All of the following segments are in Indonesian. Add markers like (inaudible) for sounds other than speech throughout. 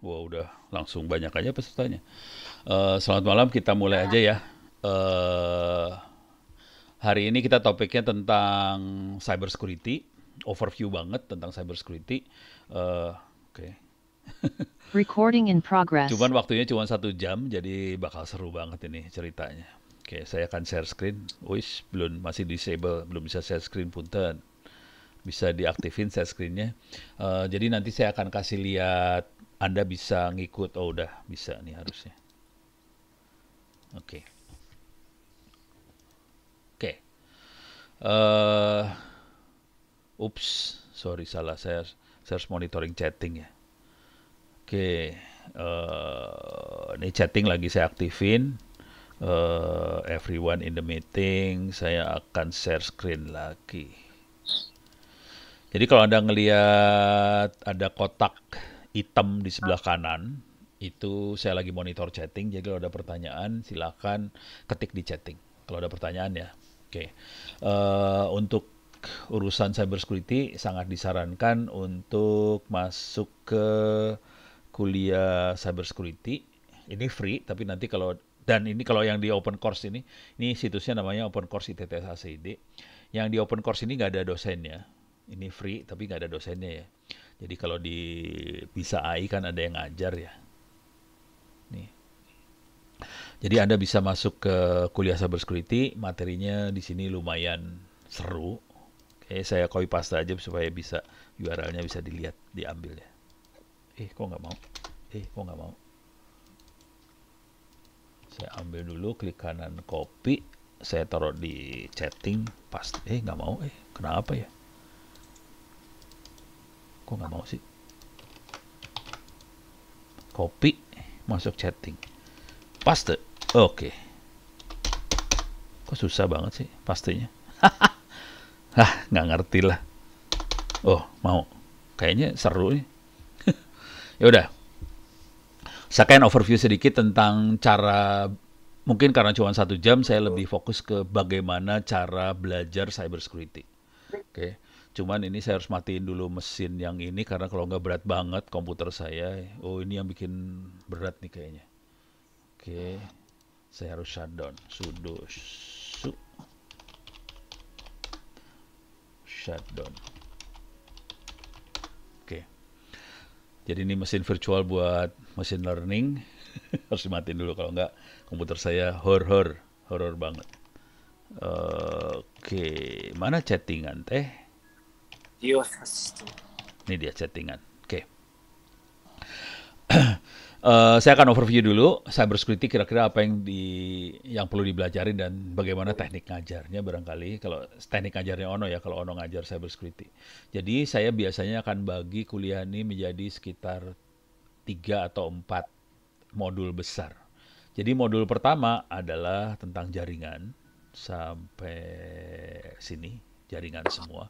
Wah udah langsung banyak aja pesertanya. Uh, selamat malam, kita mulai aja ya. Uh, hari ini kita topiknya tentang cyber security, overview banget tentang cyber security. Uh, eh, Oke. Okay. (laughs) Recording in progress. Cuman waktunya cuma satu jam, jadi bakal seru banget ini ceritanya. Oke, saya akan share screen. Wish belum masih disable, belum bisa share screen punten bisa diaktifin set screennya. Uh, jadi nanti saya akan kasih lihat Anda bisa ngikut. Oh udah bisa nih harusnya. Oke. Okay. Oke. Okay. Uh, eh, ups, sorry salah saya saya harus monitoring chatting ya. Oke, okay. uh, eh, ini chatting lagi saya aktifin. Uh, everyone in the meeting, saya akan share screen lagi. Jadi kalau Anda ngelihat ada kotak hitam di sebelah kanan, itu saya lagi monitor chatting. Jadi kalau ada pertanyaan, silakan ketik di chatting. Kalau ada pertanyaan ya. Oke. Okay. Uh, eh, untuk urusan cybersecurity sangat disarankan untuk masuk ke kuliah cybersecurity. Ini free, tapi nanti kalau dan ini kalau yang di open course ini, ini situsnya namanya open course ITTS ACID. Yang di open course ini nggak ada dosennya ini free tapi nggak ada dosennya ya. Jadi kalau di bisa AI kan ada yang ngajar ya. Nih. Jadi Anda bisa masuk ke kuliah cyber security, materinya di sini lumayan seru. Oke, saya copy paste aja supaya bisa URL-nya bisa dilihat, diambil ya. Eh, kok nggak mau? Eh, kok nggak mau? Saya ambil dulu, klik kanan copy, saya taruh di chatting, pas Eh, nggak mau, eh, kenapa ya? Kok nggak mau sih? Copy, masuk chatting. Paste. Oke. Okay. Kok susah banget sih pastinya (laughs) Hah, nggak ngerti lah. Oh, mau. Kayaknya seru nih. (laughs) ya udah. Sekalian overview sedikit tentang cara mungkin karena cuma satu jam saya lebih fokus ke bagaimana cara belajar cybersecurity. Oke. Okay cuman ini saya harus matiin dulu mesin yang ini karena kalau nggak berat banget komputer saya oh ini yang bikin berat nih kayaknya oke okay. saya harus shutdown sudo su shutdown oke okay. jadi ini mesin virtual buat mesin learning (laughs) harus matiin dulu kalau nggak komputer saya horror horror banget oke okay. mana chattingan teh Dios. Ini dia chattingan. Oke. Okay. (clears throat) Uh, eh, saya akan overview dulu cyber cybersecurity kira-kira apa yang di yang perlu dipelajari dan bagaimana teknik ngajarnya barangkali kalau teknik ngajarnya Ono ya kalau Ono ngajar cybersecurity. Jadi saya biasanya akan bagi kuliah ini menjadi sekitar tiga atau empat modul besar. Jadi modul pertama adalah tentang jaringan sampai sini jaringan semua.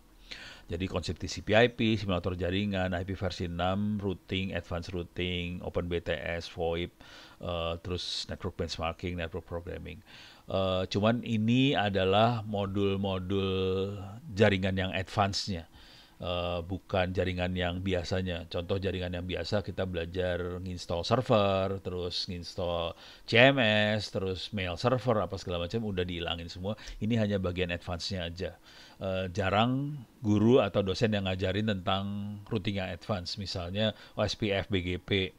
Jadi konsep TCP/IP, simulator jaringan, IP versi 6, routing, advanced routing, Open BTS, VoIP, uh, terus network benchmarking, network programming. Uh, cuman ini adalah modul-modul jaringan yang advance-nya. Uh, bukan jaringan yang biasanya. Contoh jaringan yang biasa kita belajar install server, terus install CMS, terus mail server apa segala macam udah dihilangin semua. Ini hanya bagian advance-nya aja. Eh, jarang guru atau dosen yang ngajarin tentang routing yang advance, misalnya OSPF, BGP.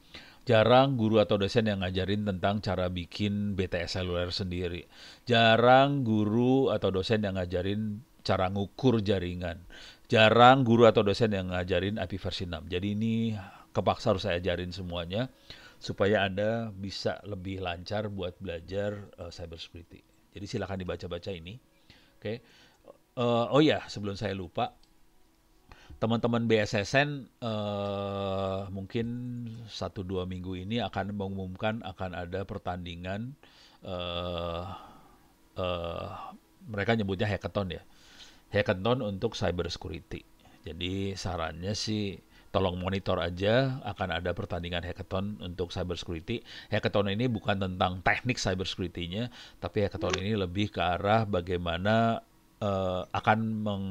Jarang guru atau dosen yang ngajarin tentang cara bikin BTS seluler sendiri. Jarang guru atau dosen yang ngajarin cara ngukur jaringan. Jarang guru atau dosen yang ngajarin IP versi 6. Jadi ini kepaksa harus saya ajarin semuanya supaya Anda bisa lebih lancar buat belajar uh, cybersecurity. Jadi silakan dibaca-baca ini. Oke. Okay uh, oh ya sebelum saya lupa teman-teman BSSN uh, eh, mungkin satu dua minggu ini akan mengumumkan akan ada pertandingan uh, uh, mereka nyebutnya hackathon ya hackathon untuk cyber security jadi sarannya sih tolong monitor aja akan ada pertandingan hackathon untuk cyber security hackathon ini bukan tentang teknik cyber security-nya tapi hackathon ini lebih ke arah bagaimana uh, akan meng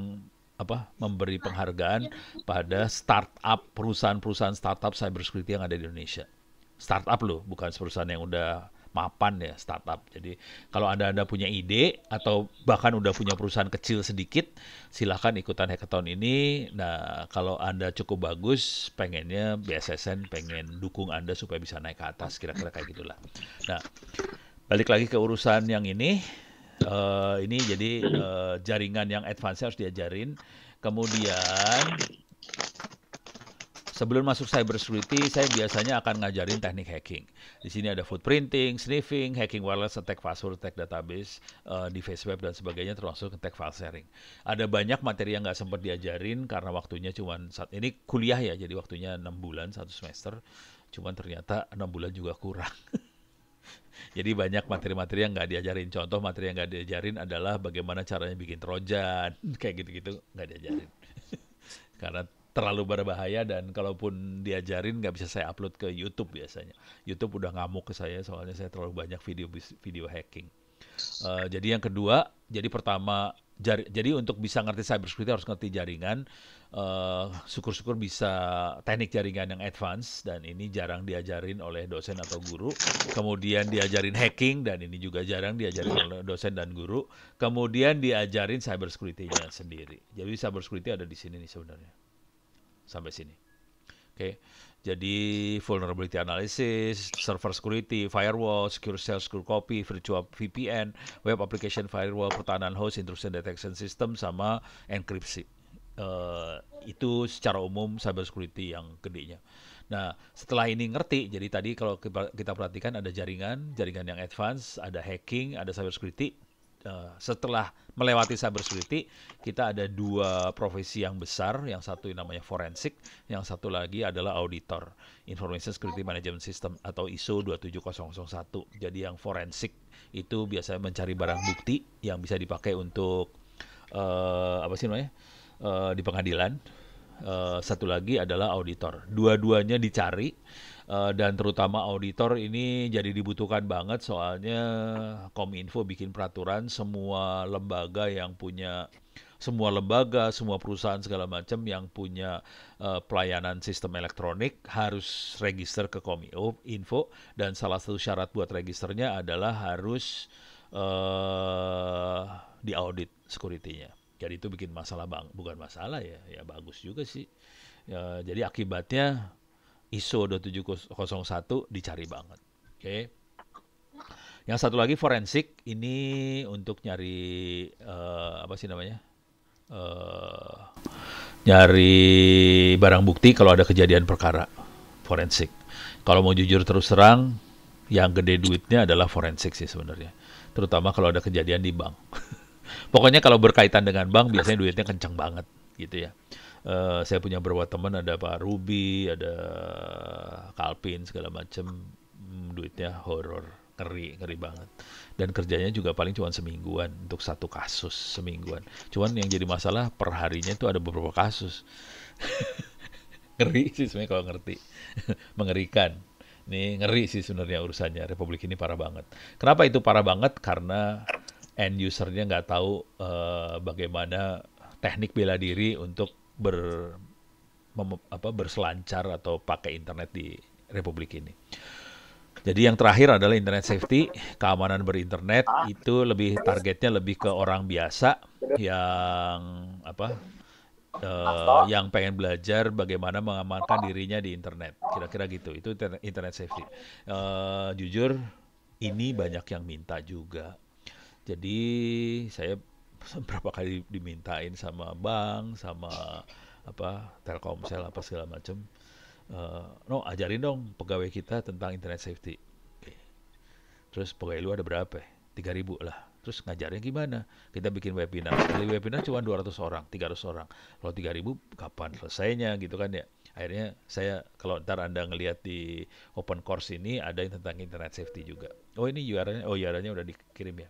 apa memberi iya. penghargaan iya. pada startup perusahaan-perusahaan startup cybersecurity yang ada di Indonesia. Startup loh, bukan perusahaan yang udah mapan ya startup. Jadi kalau anda anda punya ide atau bahkan udah punya perusahaan kecil sedikit, silahkan ikutan hackathon ini. Nah kalau anda cukup bagus, pengennya BSSN pengen dukung anda supaya bisa naik ke atas, kira-kira kayak gitulah. Nah balik lagi ke urusan yang ini uh, ini jadi uh, jaringan yang advance harus diajarin. Kemudian sebelum masuk cyber security, saya biasanya akan ngajarin teknik hacking. Di sini ada footprinting, sniffing, hacking wireless attack password, attack database, uh, eh, device web dan sebagainya termasuk attack file sharing. Ada banyak materi yang nggak sempat diajarin karena waktunya cuma saat ini kuliah ya, jadi waktunya enam bulan satu semester. Cuman ternyata enam bulan juga kurang. (laughs) (laughs) Jadi banyak materi-materi yang nggak diajarin. Contoh materi yang nggak diajarin adalah bagaimana caranya bikin trojan, (laughs) kayak gitu-gitu nggak -gitu, diajarin. (laughs) Karena terlalu berbahaya dan kalaupun diajarin nggak bisa saya upload ke YouTube biasanya. YouTube udah ngamuk ke saya soalnya saya terlalu banyak video video hacking. Uh, jadi yang kedua, jadi pertama jari, jadi untuk bisa ngerti cybersecurity harus ngerti jaringan. Eh, syukur-syukur uh, bisa teknik jaringan yang advance dan ini jarang diajarin oleh dosen atau guru. Kemudian diajarin hacking dan ini juga jarang diajarin oleh dosen dan guru. Kemudian diajarin cyber security-nya sendiri. Jadi cyber security ada di sini nih sebenarnya. Sampai sini. Oke. Okay. Jadi vulnerability analysis, server security, firewall, secure shell, secure copy, virtual VPN, web application firewall, pertahanan host, intrusion detection system sama enkripsi Uh, itu secara umum cyber security yang gedenya. Nah, setelah ini ngerti, jadi tadi kalau kita perhatikan ada jaringan, jaringan yang advance, ada hacking, ada cyber security. Uh, setelah melewati cyber security, kita ada dua profesi yang besar, yang satu namanya forensik, yang satu lagi adalah auditor, Information Security Management System atau ISO 27001. Jadi yang forensik itu biasanya mencari barang bukti yang bisa dipakai untuk uh, apa sih namanya? Eh, di pengadilan. Uh, satu lagi adalah auditor. Dua-duanya dicari uh, dan terutama auditor ini jadi dibutuhkan banget soalnya Kominfo bikin peraturan semua lembaga yang punya semua lembaga, semua perusahaan segala macam yang punya uh, pelayanan sistem elektronik harus register ke Kominfo dan salah satu syarat buat registernya adalah harus uh, diaudit sekuritinya jadi itu bikin masalah bang bukan masalah ya ya bagus juga sih ya, jadi akibatnya ISO 2701 dicari banget oke okay. yang satu lagi forensik ini untuk nyari uh, apa sih namanya uh, nyari barang bukti kalau ada kejadian perkara forensik kalau mau jujur terus terang yang gede duitnya adalah forensik sih sebenarnya terutama kalau ada kejadian di bank (laughs) Pokoknya kalau berkaitan dengan bank biasanya duitnya kencang banget gitu ya. Uh, saya punya beberapa teman ada Pak Ruby, ada Kalpin segala macam hmm, duitnya horor ngeri ngeri banget dan kerjanya juga paling cuma semingguan untuk satu kasus semingguan cuman yang jadi masalah perharinya itu ada beberapa kasus (laughs) ngeri sih sebenarnya kalau ngerti (laughs) mengerikan nih ngeri sih sebenarnya urusannya Republik ini parah banget. Kenapa itu parah banget? Karena end usernya nggak tahu uh, bagaimana teknik bela diri untuk ber mem, apa berselancar atau pakai internet di republik ini. Jadi yang terakhir adalah internet safety, keamanan berinternet itu lebih targetnya lebih ke orang biasa yang apa uh, yang pengen belajar bagaimana mengamankan dirinya di internet. Kira-kira gitu. Itu internet safety. Uh, jujur ini banyak yang minta juga jadi saya beberapa (laughs) kali dimintain sama bank, sama apa Telkomsel apa segala macam. Uh, eh, no, ajarin dong pegawai kita tentang internet safety. Okay. Terus pegawai lu ada berapa? Ya? Tiga ribu lah. Terus ngajarin gimana? Kita bikin webinar. kali webinar cuma 200 orang, 300 orang. Kalau 3000 kapan selesainya gitu kan ya. Akhirnya saya kalau ntar Anda ngelihat di open course ini ada yang tentang internet safety juga. Oh ini URL-nya, oh URL-nya udah dikirim ya.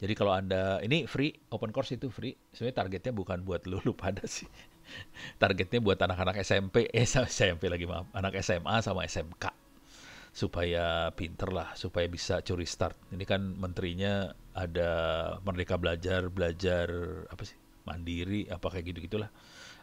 Jadi kalau Anda ini free, open course itu free. Sebenarnya targetnya bukan buat lulu pada sih. (laughs) Targetnya buat anak-anak SMP, eh SMP (laughs) lagi maaf, anak SMA sama SMK. Supaya pinter lah, supaya bisa curi start. Ini kan menterinya ada Merdeka Belajar, belajar apa sih? mandiri apa kayak gitu gitulah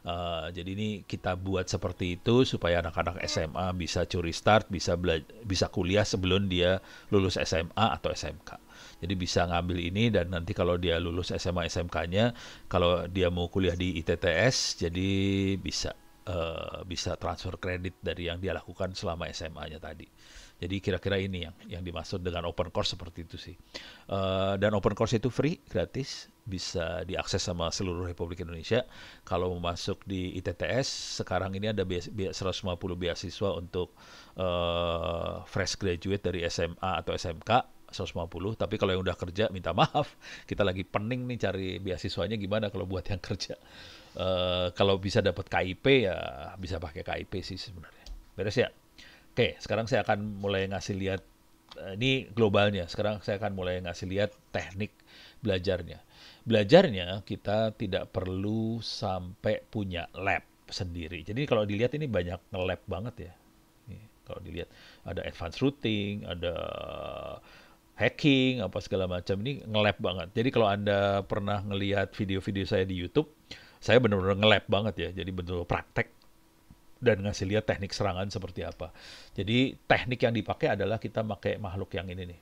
uh, eh, jadi ini kita buat seperti itu supaya anak-anak SMA bisa curi start bisa bisa kuliah sebelum dia lulus SMA atau SMK jadi bisa ngambil ini dan nanti kalau dia lulus SMA SMK-nya kalau dia mau kuliah di ITTS jadi bisa uh, bisa transfer kredit dari yang dia lakukan selama SMA-nya tadi. Jadi kira-kira ini yang yang dimaksud dengan open course seperti itu sih. Uh, dan open course itu free, gratis bisa diakses sama seluruh Republik Indonesia. Kalau masuk di ITTS sekarang ini ada lima 150 beasiswa untuk uh, fresh graduate dari SMA atau SMK 150, tapi kalau yang udah kerja minta maaf, kita lagi pening nih cari beasiswanya gimana kalau buat yang kerja. Uh, kalau bisa dapat KIP ya bisa pakai KIP sih sebenarnya. Beres ya? Oke, sekarang saya akan mulai ngasih lihat uh, ini globalnya. Sekarang saya akan mulai ngasih lihat teknik belajarnya Belajarnya kita tidak perlu sampai punya lab sendiri. Jadi kalau dilihat ini banyak nge lab banget ya. Kalau dilihat ada advanced routing, ada hacking apa segala macam ini nge lab banget. Jadi kalau Anda pernah ngelihat video-video saya di YouTube, saya benar-benar nge lab banget ya. Jadi benar praktek dan ngasih lihat teknik serangan seperti apa. Jadi teknik yang dipakai adalah kita pakai makhluk yang ini nih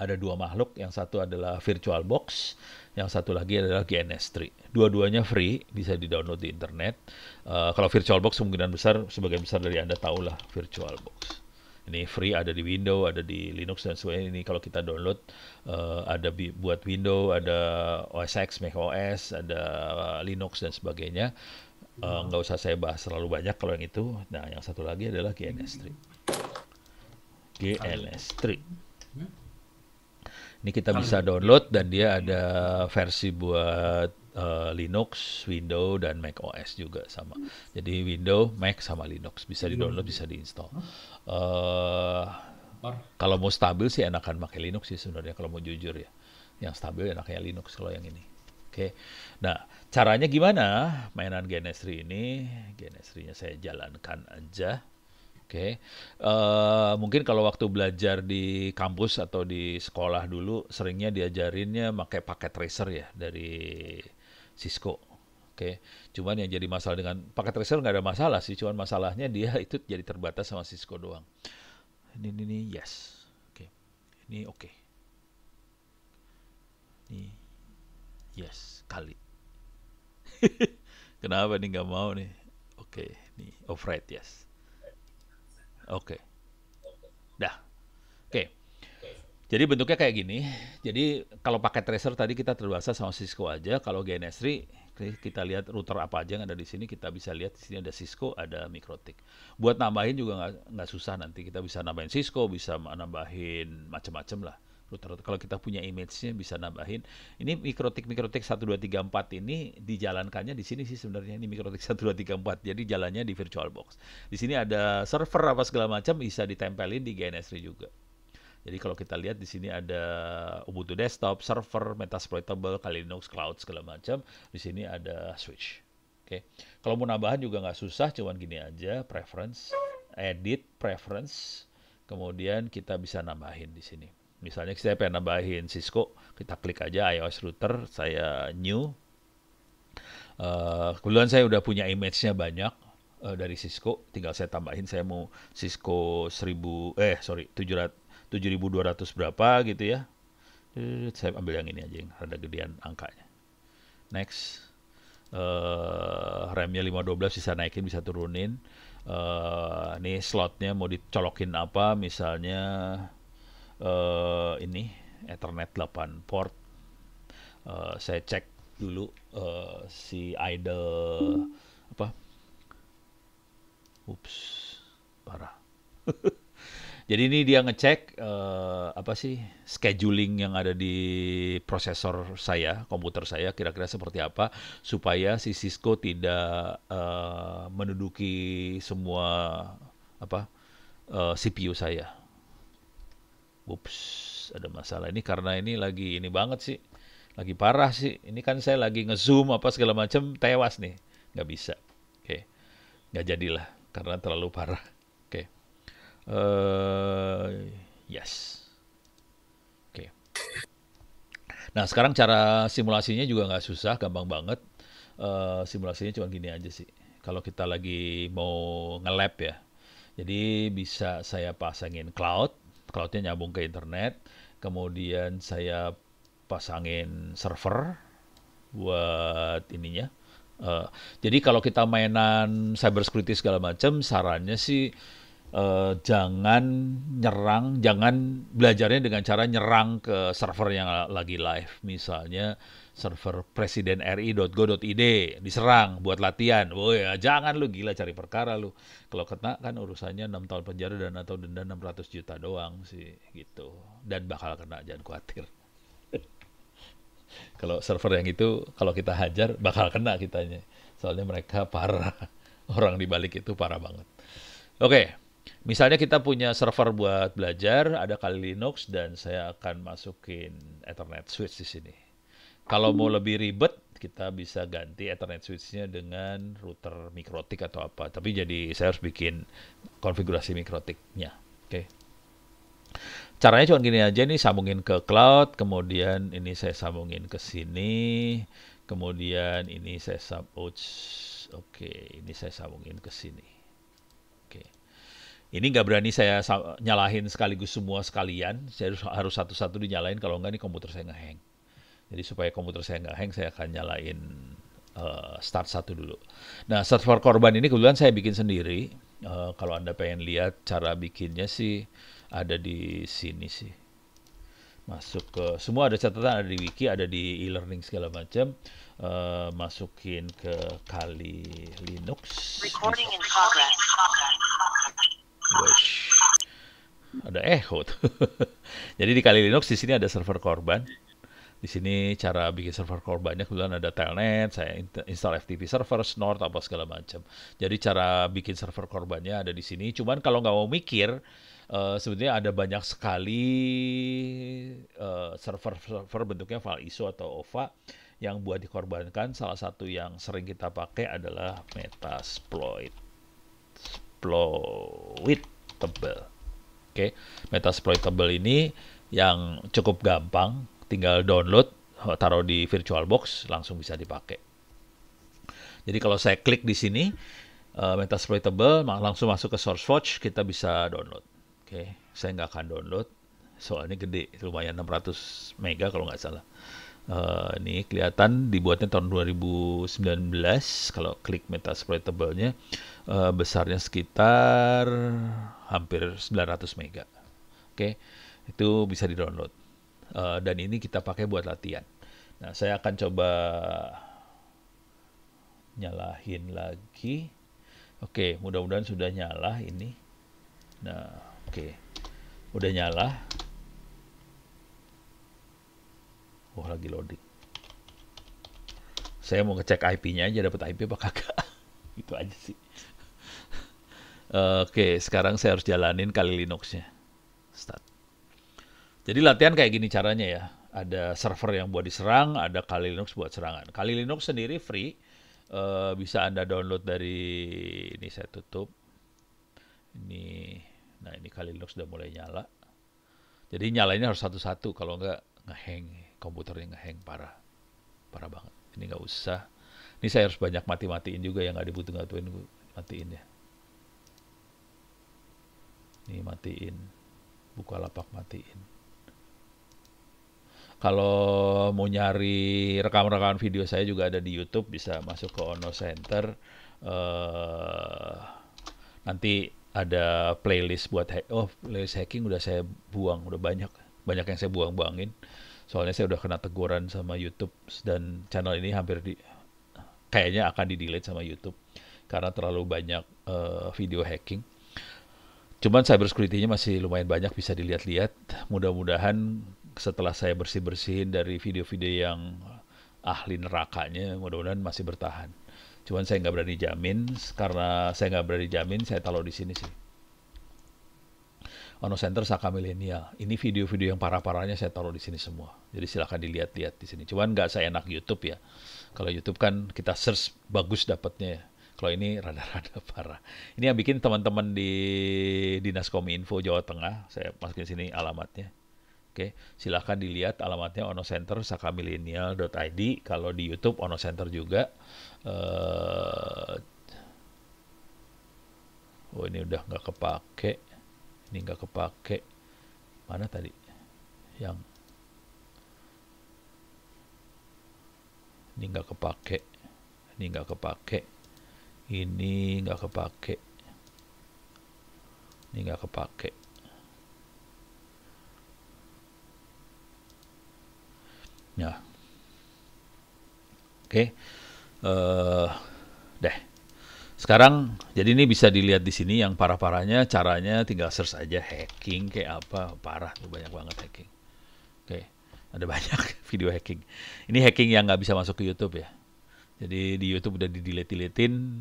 ada dua makhluk, yang satu adalah virtual box, yang satu lagi adalah GNS3. Dua-duanya free, bisa di-download di internet. Uh, kalau virtual box kemungkinan besar sebagian besar dari Anda tahulah virtual box. Ini free ada di Windows, ada di Linux dan sebagainya. Ini kalau kita download uh, ada buat Windows, ada OS X, Mac OS, ada eh, Linux dan sebagainya. Uh, usah saya bahas terlalu banyak kalau yang itu. Nah, yang satu lagi adalah GNS3. GNS3. Ini kita bisa gitu. download dan dia ada versi buat uh, Linux, Windows dan Mac OS juga sama. Jadi Windows, Mac sama Linux bisa di download, bisa diinstal. Uh, eh, kalau mau stabil sih enakan pakai Linux sih sebenarnya kalau mau jujur ya. Yang stabil enaknya Linux kalau yang ini. Oke. Okay. Nah, caranya gimana mainan Genesri ini? Genesrinya saya jalankan aja. Oke, okay. uh, eh, mungkin kalau waktu belajar di kampus atau di sekolah dulu seringnya diajarinnya pakai paket tracer ya dari Cisco. Oke, okay. cuman yang jadi masalah dengan paket tracer nggak ada masalah sih, cuman masalahnya dia (laughs) itu jadi terbatas sama Cisco doang. Ini ini, ini yes, oke, okay. ini oke, okay. ini yes kali. (laughs) Kenapa nih nggak mau nih? Oke, okay. ini off yes. Oke. Dah. Oke. Jadi bentuknya kayak gini. Jadi kalau pakai tracer tadi kita terbiasa sama Cisco aja. Kalau GNS3 kita lihat router apa aja yang ada di sini. Kita bisa lihat di sini ada Cisco, ada Mikrotik. Buat nambahin juga nggak susah nanti. Kita bisa nambahin Cisco, bisa nambahin macam-macam lah. Kalau kita punya image-nya bisa nambahin. Ini mikrotik mikrotik 1234 ini dijalankannya di sini sih sebenarnya ini mikrotik 1234. (laughs) Jadi jalannya di virtual box. Di sini ada server apa segala macam bisa ditempelin di GNS3 juga. Jadi kalau kita lihat di sini ada Ubuntu desktop, server, Metasploitable, Kali Linux Cloud segala macam. Di sini ada switch. Oke. Kalau mau nambahan juga nggak susah, cuman gini aja, preference, edit, preference, kemudian kita bisa nambahin di sini. Misalnya saya pengen nambahin Cisco, kita klik aja iOS router, saya new. Uh, kebetulan saya udah punya image-nya banyak uh, dari Cisco, tinggal saya tambahin saya mau Cisco 1000 eh sorry 700 7200 berapa gitu ya. Eh, saya ambil yang ini aja yang rada gedean angkanya. Next. Uh, RAM-nya 512 bisa naikin bisa turunin uh, nih slotnya mau dicolokin apa misalnya Eh, ini Ethernet 8 port. Uh, saya cek dulu uh, si idle apa? Ups, parah. (laughs) Jadi ini dia ngecek uh, apa sih scheduling yang ada di prosesor saya, komputer saya kira-kira seperti apa supaya si Cisco tidak uh, menduduki semua apa uh, CPU saya. Ups, ada masalah ini karena ini lagi ini banget sih. Lagi parah sih. Ini kan saya lagi ngezoom apa segala macam tewas nih. Nggak bisa. Oke. Okay. Nggak jadilah karena terlalu parah. Oke. Okay. Uh, eh, yes. Oke. Okay. Nah, sekarang cara simulasinya juga nggak susah, gampang banget. Uh, simulasinya cuma gini aja sih. Kalau kita lagi mau nge-lab ya. Jadi bisa saya pasangin cloud cloudnya nyambung ke internet kemudian saya pasangin server buat ininya uh, jadi kalau kita mainan cyber security segala macam sarannya sih uh, jangan nyerang jangan belajarnya dengan cara nyerang ke server yang lagi live misalnya server presidenri.go.id diserang buat latihan. oh ya, jangan lu gila cari perkara lu kalau kena kan urusannya 6 tahun penjara dan atau denda 600 juta doang sih gitu dan bakal kena jangan khawatir (laughs) kalau server yang itu kalau kita hajar bakal kena kitanya soalnya mereka parah (laughs) orang di balik itu parah banget oke misalnya kita punya server buat belajar ada kali Linux dan saya akan masukin Ethernet switch di sini kalau mau lebih ribet kita bisa ganti Ethernet switch-nya dengan router mikrotik atau apa. Tapi jadi saya harus bikin konfigurasi mikrotiknya. Oke. Okay. Caranya cuma gini aja nih sambungin ke cloud, kemudian ini saya sambungin ke sini, kemudian ini saya sub oke, okay, ini saya sambungin ke sini. Oke. Ini nggak berani saya nyalahin sekaligus semua sekalian, saya harus satu-satu dinyalain kalau nggak ini komputer saya ngehang. Jadi supaya komputer saya nggak hang, saya akan nyalain uh, start satu dulu. Nah, start for korban ini kebetulan saya bikin sendiri. Uh, kalau Anda pengen lihat cara bikinnya sih ada di sini sih. Masuk ke semua ada catatan ada di wiki, ada di e-learning segala macam. Uh, masukin ke kali Linux. Ada echo tuh. (laughs) Jadi di kali Linux di sini ada server korban. Di sini cara bikin server core banyak, kemudian ada telnet, saya install FTP server, snort, apa segala macam. Jadi cara bikin server korbannya ada di sini. Cuman kalau nggak mau mikir, uh, eh, sebenarnya ada banyak sekali eh, server server-server bentuknya file ISO atau OVA yang buat dikorbankan. Salah satu yang sering kita pakai adalah Metasploit. Exploitable. Oke, okay. Metasploitable ini yang cukup gampang tinggal download, oh, taruh di virtual box, langsung bisa dipakai. Jadi kalau saya klik di sini, uh, eh, Metasploitable, langsung masuk ke SourceForge, kita bisa download. Oke, okay. saya nggak akan download, soalnya gede, lumayan 600 mega kalau nggak salah. Uh, ini kelihatan dibuatnya tahun 2019 kalau klik metasploitable-nya uh, eh, besarnya sekitar hampir 900 mega. Oke, okay. itu bisa di-download. Eh, dan ini kita pakai buat latihan. Nah, saya akan coba nyalahin lagi. Oke, mudah-mudahan sudah nyala ini. Nah, oke. Udah nyala. Oh, lagi loading. Saya mau ngecek IP-nya aja dapat IP apa kagak. (laughs) Itu aja sih. (laughs) Oke, sekarang saya harus jalanin kali Linux-nya. Start. Jadi latihan kayak gini caranya ya. Ada server yang buat diserang, ada Kali Linux buat serangan. Kali Linux sendiri free, uh, bisa Anda download dari ini saya tutup. Ini nah ini Kali Linux sudah mulai nyala. Jadi nyalainnya harus satu-satu kalau enggak ngeheng, komputernya ngeheng parah. Parah banget. Ini nggak usah. Ini saya harus banyak mati-matiin juga yang nggak dibutuhin, matiin ya. Ini matiin. Buka lapak matiin. Kalau mau nyari rekaman-rekaman video saya juga ada di YouTube bisa masuk ke Ono Center. Uh, nanti ada playlist buat ha- oh playlist hacking udah saya buang udah banyak banyak yang saya buang-buangin. Soalnya saya udah kena teguran sama YouTube dan channel ini hampir di kayaknya akan di delete sama YouTube karena terlalu banyak uh, video hacking. Cuman cyber nya masih lumayan banyak bisa dilihat-lihat. Mudah-mudahan setelah saya bersih bersihin dari video-video yang ahli nerakanya mudah-mudahan masih bertahan. Cuman saya nggak berani jamin karena saya nggak berani jamin saya taruh di sini sih. Ono Center Saka Milenial. Ini video-video yang parah-parahnya saya taruh di sini semua. Jadi silahkan dilihat-lihat di sini. Cuman nggak saya enak YouTube ya. Kalau YouTube kan kita search bagus dapatnya ya. Kalau ini rada-rada (laughs) parah. Ini yang bikin teman-teman di Dinas Kominfo Jawa Tengah. Saya masukin sini alamatnya Oke, silahkan dilihat alamatnya Ono Center sakamilenial.id. Kalau di YouTube Ono Center juga. Uh, oh ini udah nggak kepake, ini nggak kepake. Mana tadi? Yang ini nggak kepake, ini nggak kepake, ini nggak kepake, ini nggak kepake. Ya. Oke. Uh, deh. Sekarang jadi ini bisa dilihat di sini yang parah-parahnya caranya tinggal search aja hacking kayak apa parah tuh banyak banget hacking. Oke, ada (laughs) banyak video hacking. Ini hacking yang nggak bisa masuk ke YouTube ya. Jadi di YouTube udah di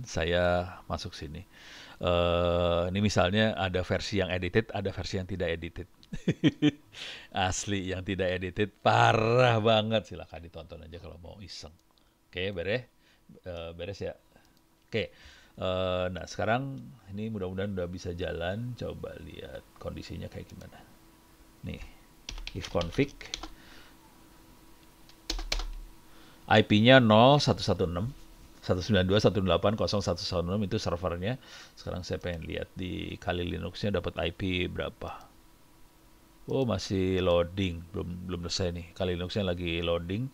saya masuk sini uh, ini misalnya ada versi yang edited, ada versi yang tidak edited. (laughs) Asli yang tidak edited parah banget. Silahkan ditonton aja kalau mau iseng. Oke, okay, beres. Uh, eh, beres ya. Oke. Okay. Uh, eh, nah, sekarang ini mudah-mudahan udah bisa jalan. Coba lihat kondisinya kayak gimana. Nih, if config IP-nya 0116 192.180.116 itu servernya. Sekarang saya pengen lihat di kali Linuxnya dapat IP berapa. Oh masih loading, belum belum selesai nih. Kali Linuxnya lagi loading,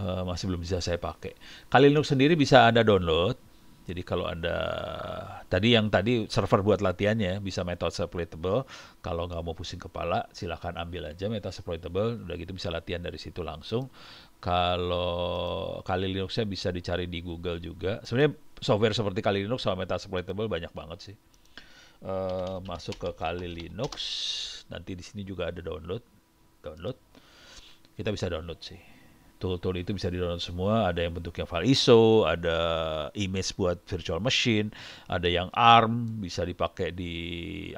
uh, masih belum bisa saya pakai. Kali Linux sendiri bisa ada download jadi kalau ada tadi yang tadi server buat latihannya bisa method exploitable. Kalau nggak mau pusing kepala, silahkan ambil aja method exploitable. Udah gitu bisa latihan dari situ langsung. Kalau kali Linuxnya bisa dicari di Google juga. Sebenarnya software seperti kali Linux sama method exploitable banyak banget sih. Uh, masuk ke kali Linux. Nanti di sini juga ada download, download. Kita bisa download sih tool-tool itu bisa di-download semua. Ada yang bentuknya file ISO, ada image buat virtual machine, ada yang ARM, bisa dipakai di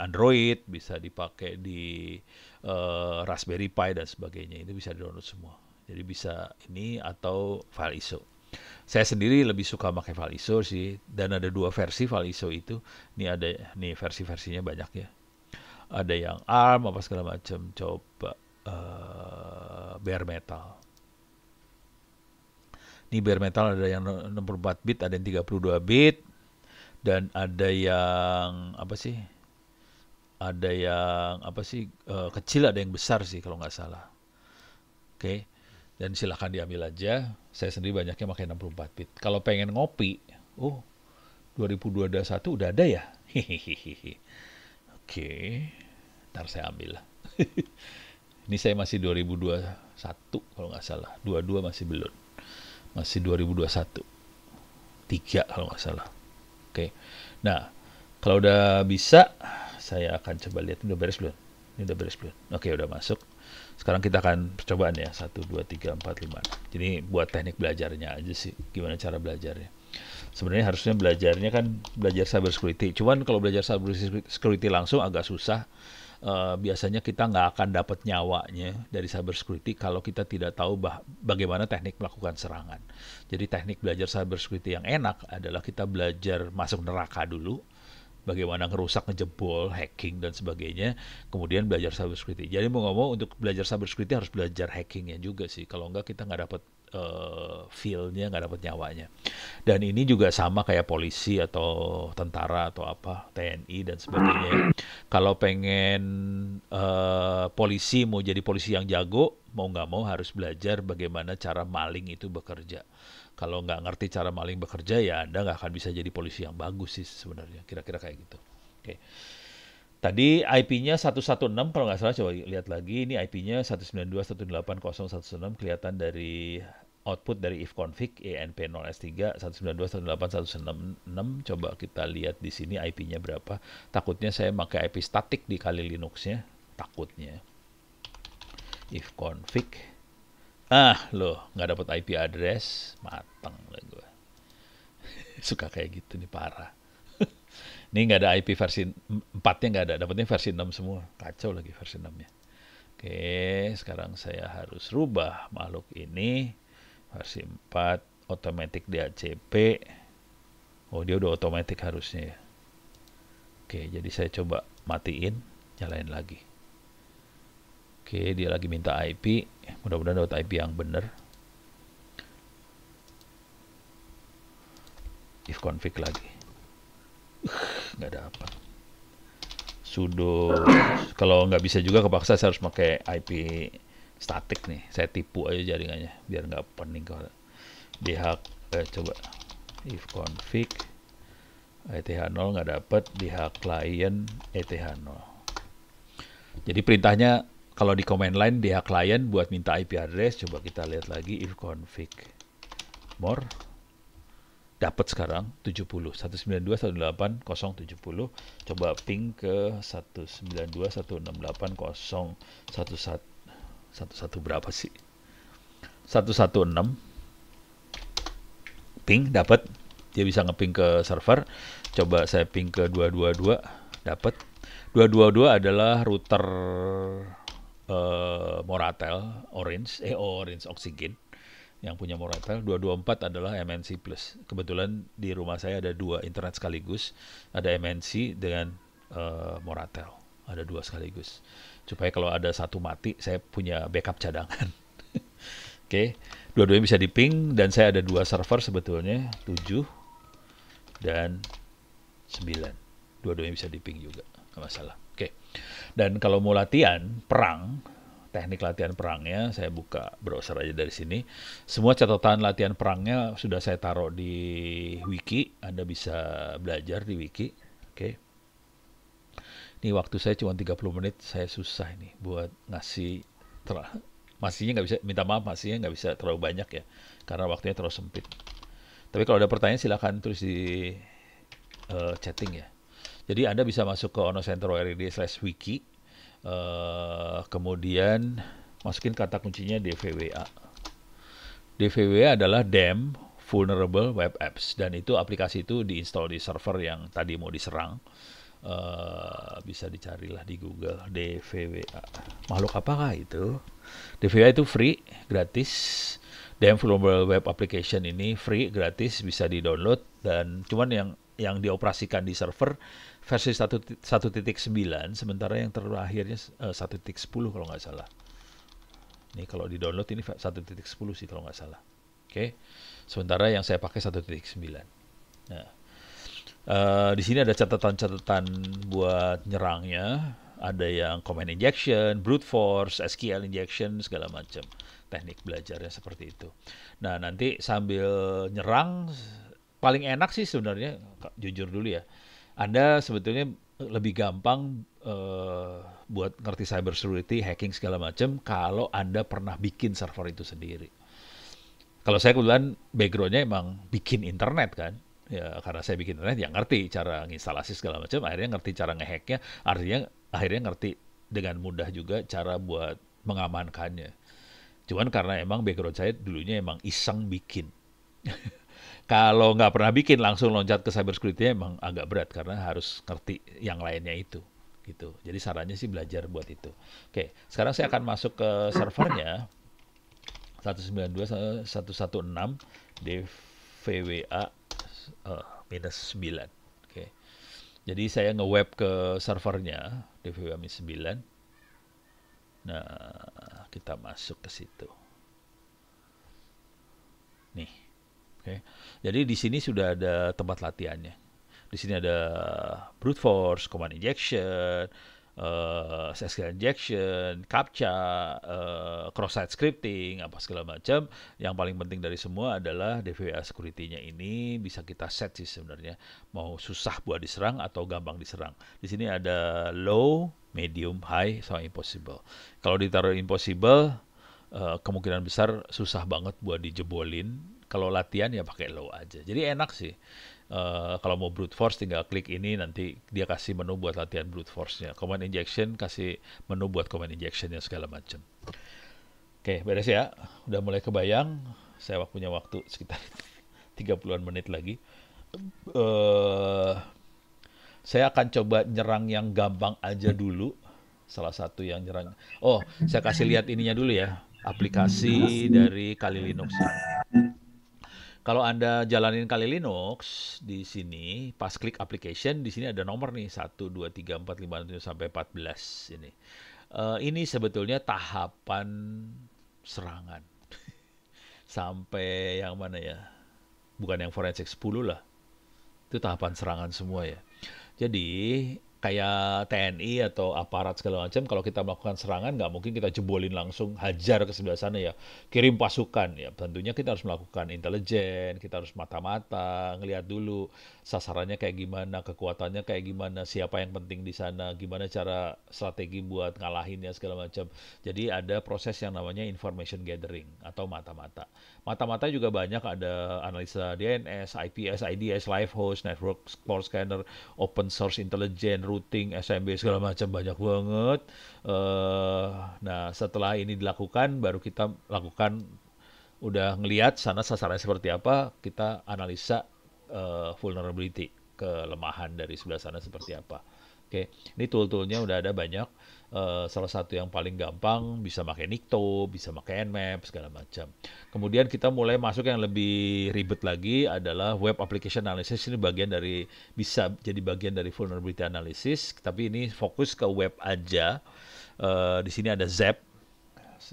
Android, bisa dipakai di uh, Raspberry Pi dan sebagainya. Itu bisa di-download semua. Jadi bisa ini atau file ISO. Saya sendiri lebih suka pakai file ISO sih dan ada dua versi file ISO itu. Ini ada nih versi-versinya banyak ya. Ada yang ARM apa segala macam. Coba uh, bare metal ini bare metal ada yang 64 bit, ada yang 32 bit dan ada yang apa sih? Ada yang apa sih uh, kecil ada yang besar sih kalau nggak salah. Oke. Okay. Dan silahkan diambil aja. Saya sendiri banyaknya pakai 64 bit. Kalau pengen ngopi, oh uh, 2021 udah ada ya? Oke. Okay. Ntar saya ambil lah. (laughs) Ini saya masih 2021 kalau nggak salah. 22 masih belum masih 2021 tiga kalau nggak salah oke okay. nah kalau udah bisa saya akan coba lihat ini udah beres belum ini udah beres belum oke okay, udah masuk sekarang kita akan percobaan ya satu dua tiga empat lima jadi buat teknik belajarnya aja sih gimana cara belajarnya sebenarnya harusnya belajarnya kan belajar cyber security cuman kalau belajar cyber security langsung agak susah uh, biasanya kita nggak akan dapat nyawanya dari cyber security kalau kita tidak tahu bah bagaimana teknik melakukan serangan. Jadi teknik belajar cyber security yang enak adalah kita belajar masuk neraka dulu, bagaimana ngerusak, ngejebol, hacking dan sebagainya, kemudian belajar cyber security. Jadi mau nggak mau untuk belajar cyber security harus belajar hackingnya juga sih. Kalau nggak kita nggak dapat uh, feelnya nggak dapat nyawanya dan ini juga sama kayak polisi atau tentara atau apa TNI dan sebagainya ya. kalau pengen uh, polisi mau jadi polisi yang jago mau nggak mau harus belajar bagaimana cara maling itu bekerja kalau nggak ngerti cara maling bekerja ya anda nggak akan bisa jadi polisi yang bagus sih sebenarnya kira-kira kayak gitu oke okay. Tadi IP-nya 116 kalau nggak salah coba lihat lagi ini IP-nya 192.180.116 kelihatan dari output dari if config enp0s3 192.180.116 coba kita lihat di sini IP-nya berapa takutnya saya pakai IP statik di kali Linux-nya takutnya if config ah loh nggak dapat IP address mateng lah gue (laughs) suka kayak gitu nih parah ini nggak ada IP versi 4-nya nggak ada, dapatnya versi 6 semua. Kacau lagi versi 6-nya. Oke, sekarang saya harus rubah makhluk ini versi 4 automatic DHCP. Oh, dia udah otomatis harusnya ya. Oke, jadi saya coba matiin, nyalain lagi. Oke, dia lagi minta IP. Mudah-mudahan dapat IP yang benar. If config lagi nggak ada apa sudo kalau nggak bisa juga kepaksa saya harus pakai IP statik nih saya tipu aja jaringannya biar nggak pening kalau dh eh, coba if config eth0 nggak dapet dh client eth0 jadi perintahnya kalau di command line dh client buat minta IP address coba kita lihat lagi if config more dapat sekarang 70 192 180 070 coba ping ke 192 168 011 11 berapa sih 116 ping dapat dia bisa ngeping ke server coba saya ping ke 222 dapat 222 adalah router uh, Moratel Orange eh Orange Oxygen yang punya Moratel 224 adalah MNC Plus. Kebetulan di rumah saya ada dua internet sekaligus, ada MNC dengan uh, Moratel, ada dua sekaligus. Supaya kalau ada satu mati, saya punya backup cadangan. (laughs) Oke, okay. dua-duanya bisa diping dan saya ada dua server sebetulnya, 7 dan 9. Dua-duanya bisa diping juga, nggak masalah. Oke. Okay. Dan kalau mau latihan perang teknik latihan perangnya, saya buka browser aja dari sini. Semua catatan latihan perangnya sudah saya taruh di wiki, Anda bisa belajar di wiki. Oke. Okay. Ini waktu saya cuma 30 menit, saya susah ini buat ngasih masihnya nggak bisa minta maaf masihnya nggak bisa terlalu banyak ya karena waktunya terlalu sempit. Tapi kalau ada pertanyaan silahkan tulis di uh, chatting ya. Jadi Anda bisa masuk ke onocentro.rid slash wiki Uh, kemudian masukin kata kuncinya DVWA. DVWA adalah Damn e Vulnerable Web Apps dan itu aplikasi itu diinstal di server yang tadi mau diserang. Uh, bisa dicarilah di Google DVWA. Makhluk apakah itu? DVWA itu free, gratis. Damn e Vulnerable Web Application ini free, gratis, bisa di-download dan cuman yang yang dioperasikan di server versi 1.9 sementara yang terakhirnya 1.10 eh, kalau nggak salah. Ini kalau di download ini 1.10 sih kalau nggak salah. Oke. Okay. Sementara yang saya pakai 1.9. Nah. Uh, di sini ada catatan-catatan buat nyerangnya, ada yang command injection, brute force, SQL injection, segala macam. Teknik belajarnya seperti itu. Nah, nanti sambil nyerang paling enak sih sebenarnya jujur dulu ya anda sebetulnya lebih gampang uh, buat ngerti cyber security, hacking segala macam kalau Anda pernah bikin server itu sendiri. Kalau saya kebetulan backgroundnya emang bikin internet kan, ya karena saya bikin internet yang ngerti cara instalasi segala macam, akhirnya ngerti cara ngehacknya, artinya akhirnya ngerti dengan mudah juga cara buat mengamankannya. Cuman karena emang background saya dulunya emang iseng bikin. (laughs) kalau nggak pernah bikin langsung loncat ke cyber security emang agak berat karena harus ngerti yang lainnya itu gitu. Jadi sarannya sih belajar buat itu. Oke, sekarang saya akan masuk ke servernya 192.116 dvwa eh, minus 9. Oke. Jadi saya nge-web ke servernya dvwa minus 9. Nah, kita masuk ke situ. Nih. Oke. Okay. Jadi di sini sudah ada tempat latihannya. Di sini ada brute force, command injection, uh, eh, SQL injection, captcha, uh, eh, cross site scripting, apa segala macam. Yang paling penting dari semua adalah DVA security-nya ini bisa kita set sih sebenarnya. Mau susah buat diserang atau gampang diserang. Di sini ada low, medium, high, sama impossible. Kalau ditaruh impossible, uh, kemungkinan besar susah banget buat dijebolin kalau latihan ya pakai low aja jadi enak sih Uh, kalau mau brute force tinggal klik ini nanti dia kasih menu buat latihan brute force-nya. Command injection kasih menu buat command injection-nya segala macam. Oke, okay, beres ya. Udah mulai kebayang. Saya punya waktu sekitar 30-an (laughs) menit lagi. Uh, saya akan coba nyerang yang gampang aja dulu. Salah satu yang nyerang. Oh, saya kasih lihat ininya dulu ya. Aplikasi dari Kali Linux. -nya. Kalau Anda jalanin kali Linux di sini, pas klik application di sini ada nomor nih 1 2 3 4 5 6 sampai 14 ini. Uh, ini sebetulnya tahapan serangan. (laughs) sampai yang mana ya? Bukan yang forensik 10 lah. Itu tahapan serangan semua ya. Jadi kayak TNI atau aparat segala macam kalau kita melakukan serangan nggak mungkin kita jebolin langsung hajar ke sebelah sana ya kirim pasukan ya tentunya kita harus melakukan intelijen kita harus mata-mata ngelihat dulu sasarannya kayak gimana kekuatannya kayak gimana siapa yang penting di sana gimana cara strategi buat ngalahinnya segala macam jadi ada proses yang namanya information gathering atau mata-mata mata-mata juga banyak ada analisa DNS IPS IDS live host network score scanner open source intelijen routing SMB segala macam banyak banget. Uh, nah setelah ini dilakukan baru kita lakukan udah ngelihat sana sasarannya seperti apa kita analisa uh, vulnerability kelemahan dari sebelah sana seperti apa. Oke, okay. ini tool-toolnya udah ada banyak. Eh, salah satu yang paling gampang bisa pakai Nikto, bisa pakai Nmap segala macam. Kemudian kita mulai masuk yang lebih ribet lagi adalah web application analysis ini bagian dari bisa jadi bagian dari vulnerability analysis, tapi ini fokus ke web aja. Uh, di sini ada ZAP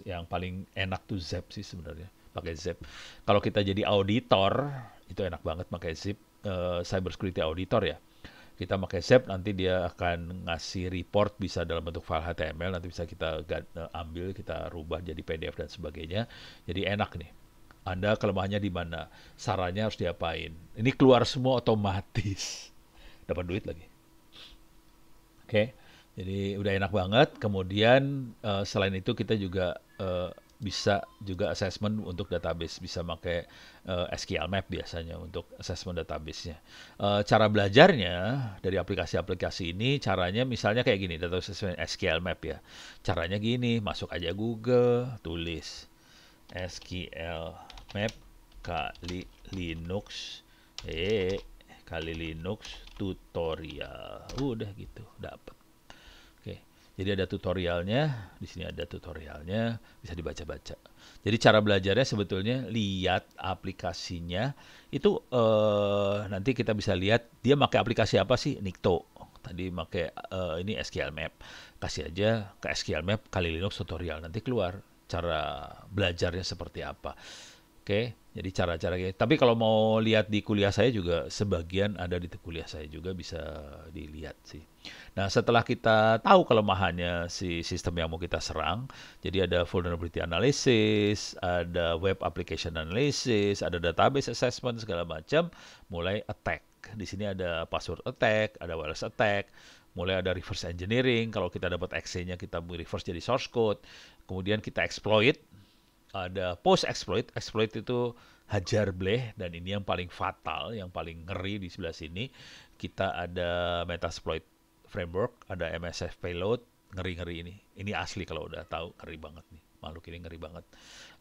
yang paling enak tuh ZAP sih sebenarnya pakai Zep. Kalau kita jadi auditor, itu enak banget pakai ZIP, uh, eh, cyber security auditor ya kita pakai SEP nanti dia akan ngasih report bisa dalam bentuk file HTML nanti bisa kita eh, ambil kita rubah jadi PDF dan sebagainya jadi enak nih anda kelemahannya di mana sarannya harus diapain ini keluar semua otomatis (laughs) dapat duit lagi oke okay? jadi udah enak banget kemudian uh, selain itu kita juga uh, bisa juga assessment untuk database bisa pakai uh, eh, SQL Map biasanya untuk assessment databasenya. Uh, cara belajarnya dari aplikasi-aplikasi ini caranya misalnya kayak gini database assessment SQL Map ya. Caranya gini masuk aja Google tulis SQL Map kali Linux eh kali Linux tutorial udah gitu dapat jadi ada tutorialnya, di sini ada tutorialnya, bisa dibaca-baca. Jadi cara belajarnya sebetulnya lihat aplikasinya. Itu eh, nanti kita bisa lihat dia pakai aplikasi apa sih? Nikto. Tadi pakai eh, ini SQL Map. Kasih aja ke SQL Map kali Linux tutorial nanti keluar cara belajarnya seperti apa. Oke, jadi cara-cara kayak. Tapi kalau mau lihat di kuliah saya juga sebagian ada di kuliah saya juga bisa dilihat sih. Nah, setelah kita tahu kelemahannya si sistem yang mau kita serang, jadi ada vulnerability analysis, ada web application analysis, ada database assessment segala macam, mulai attack. Di sini ada password attack, ada wireless attack, mulai ada reverse engineering, kalau kita dapat exe-nya kita reverse jadi source code, kemudian kita exploit, ada post exploit, exploit itu hajar bleh dan ini yang paling fatal, yang paling ngeri di sebelah sini, kita ada meta exploit framework, ada MSF payload, ngeri-ngeri ini. Ini asli kalau udah tahu, ngeri banget nih. Makhluk ini ngeri banget.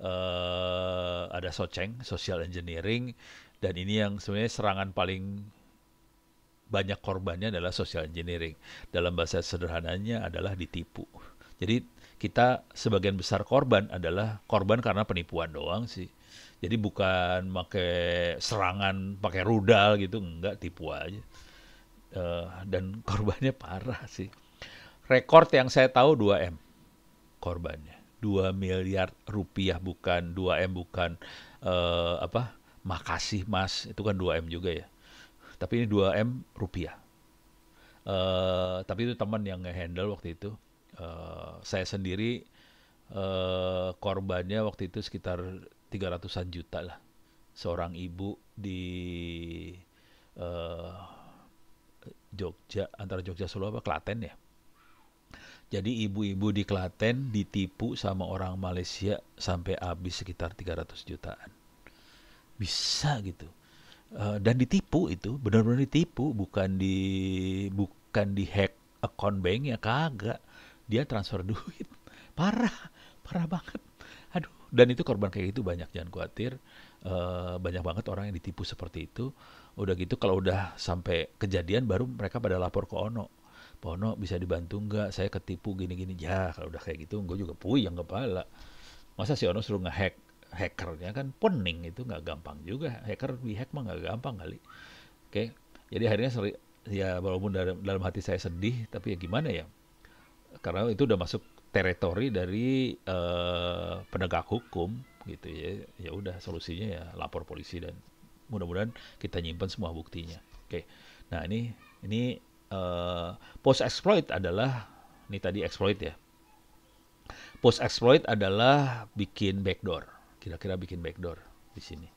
Uh, ada Soceng, Social Engineering, dan ini yang sebenarnya serangan paling banyak korbannya adalah social engineering. Dalam bahasa sederhananya adalah ditipu. Jadi kita sebagian besar korban adalah korban karena penipuan doang sih. Jadi bukan pakai serangan, pakai rudal gitu, enggak tipu aja uh, dan korbannya parah sih. Rekor yang saya tahu 2 m korbannya, 2 miliar rupiah bukan 2 m bukan uh, apa makasih mas itu kan 2 m juga ya. Tapi ini 2 m rupiah. Uh, tapi itu teman yang ngehandle waktu itu. Uh, saya sendiri uh, korbannya waktu itu sekitar 300-an juta lah. Seorang ibu di uh, Jogja antara Jogja Solo apa Klaten ya jadi ibu-ibu di Klaten ditipu sama orang Malaysia sampai habis sekitar 300 jutaan. Bisa gitu. Uh, dan ditipu itu, benar-benar ditipu, bukan di bukan di hack account banknya kagak. Dia transfer duit. (laughs) Parah, parah banget. Aduh, dan itu korban kayak gitu banyak jangan khawatir. Uh, banyak banget orang yang ditipu seperti itu udah gitu kalau udah sampai kejadian baru mereka pada lapor ke Ono Ono bisa dibantu nggak saya ketipu gini-gini ya kalau udah kayak gitu gue juga puyeng kepala masa si Ono suruh ngehack hackernya kan pening itu nggak gampang juga hacker dihack mah nggak gampang kali oke jadi akhirnya seri, ya walaupun dalam, dalam hati saya sedih tapi ya gimana ya karena itu udah masuk teritori dari uh, penegak hukum gitu ya ya udah solusinya ya lapor polisi dan mudah-mudahan kita nyimpan semua buktinya oke okay. nah ini ini uh, eh, post exploit adalah ini tadi exploit ya post exploit adalah bikin backdoor kira-kira bikin backdoor di sini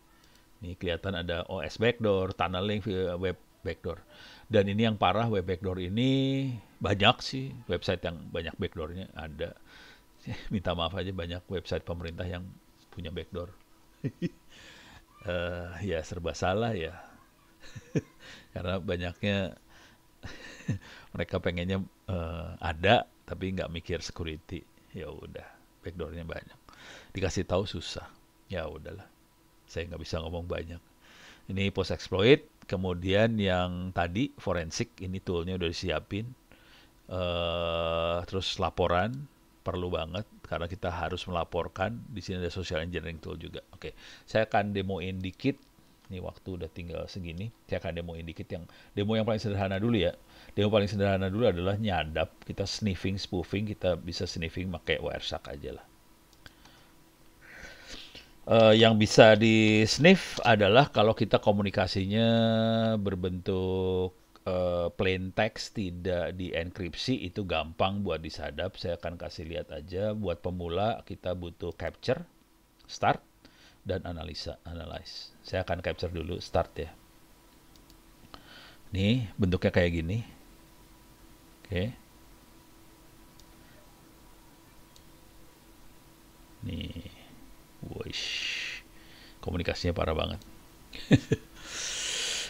ini kelihatan ada OS backdoor tunneling eh, web backdoor dan ini yang parah web backdoor ini banyak sih website yang banyak backdoornya ada (laughs) minta maaf aja banyak website pemerintah yang punya backdoor (laughs) uh, ya serba salah ya (laughs) karena banyaknya (laughs) mereka pengennya uh, ada tapi nggak mikir security ya udah backdoornya banyak dikasih tahu susah ya udahlah saya nggak bisa ngomong banyak ini post exploit kemudian yang tadi forensik ini toolnya udah disiapin uh, terus laporan perlu banget karena kita harus melaporkan. Di sini ada social engineering tool juga. Oke, saya akan demoin dikit. Ini waktu udah tinggal segini. Saya akan demoin dikit yang demo yang paling sederhana dulu ya. Demo paling sederhana dulu adalah nyadap. Kita sniffing, spoofing. Kita bisa sniffing pakai wireshark aja lah. Uh, yang bisa di sniff adalah kalau kita komunikasinya berbentuk uh, plain text tidak dienkripsi itu gampang buat disadap. Saya akan kasih lihat aja. Buat pemula kita butuh capture, start, dan analisa, analyze. Saya akan capture dulu, start ya. Nih bentuknya kayak gini. Oke. Nih, wish komunikasinya parah banget. (laughs)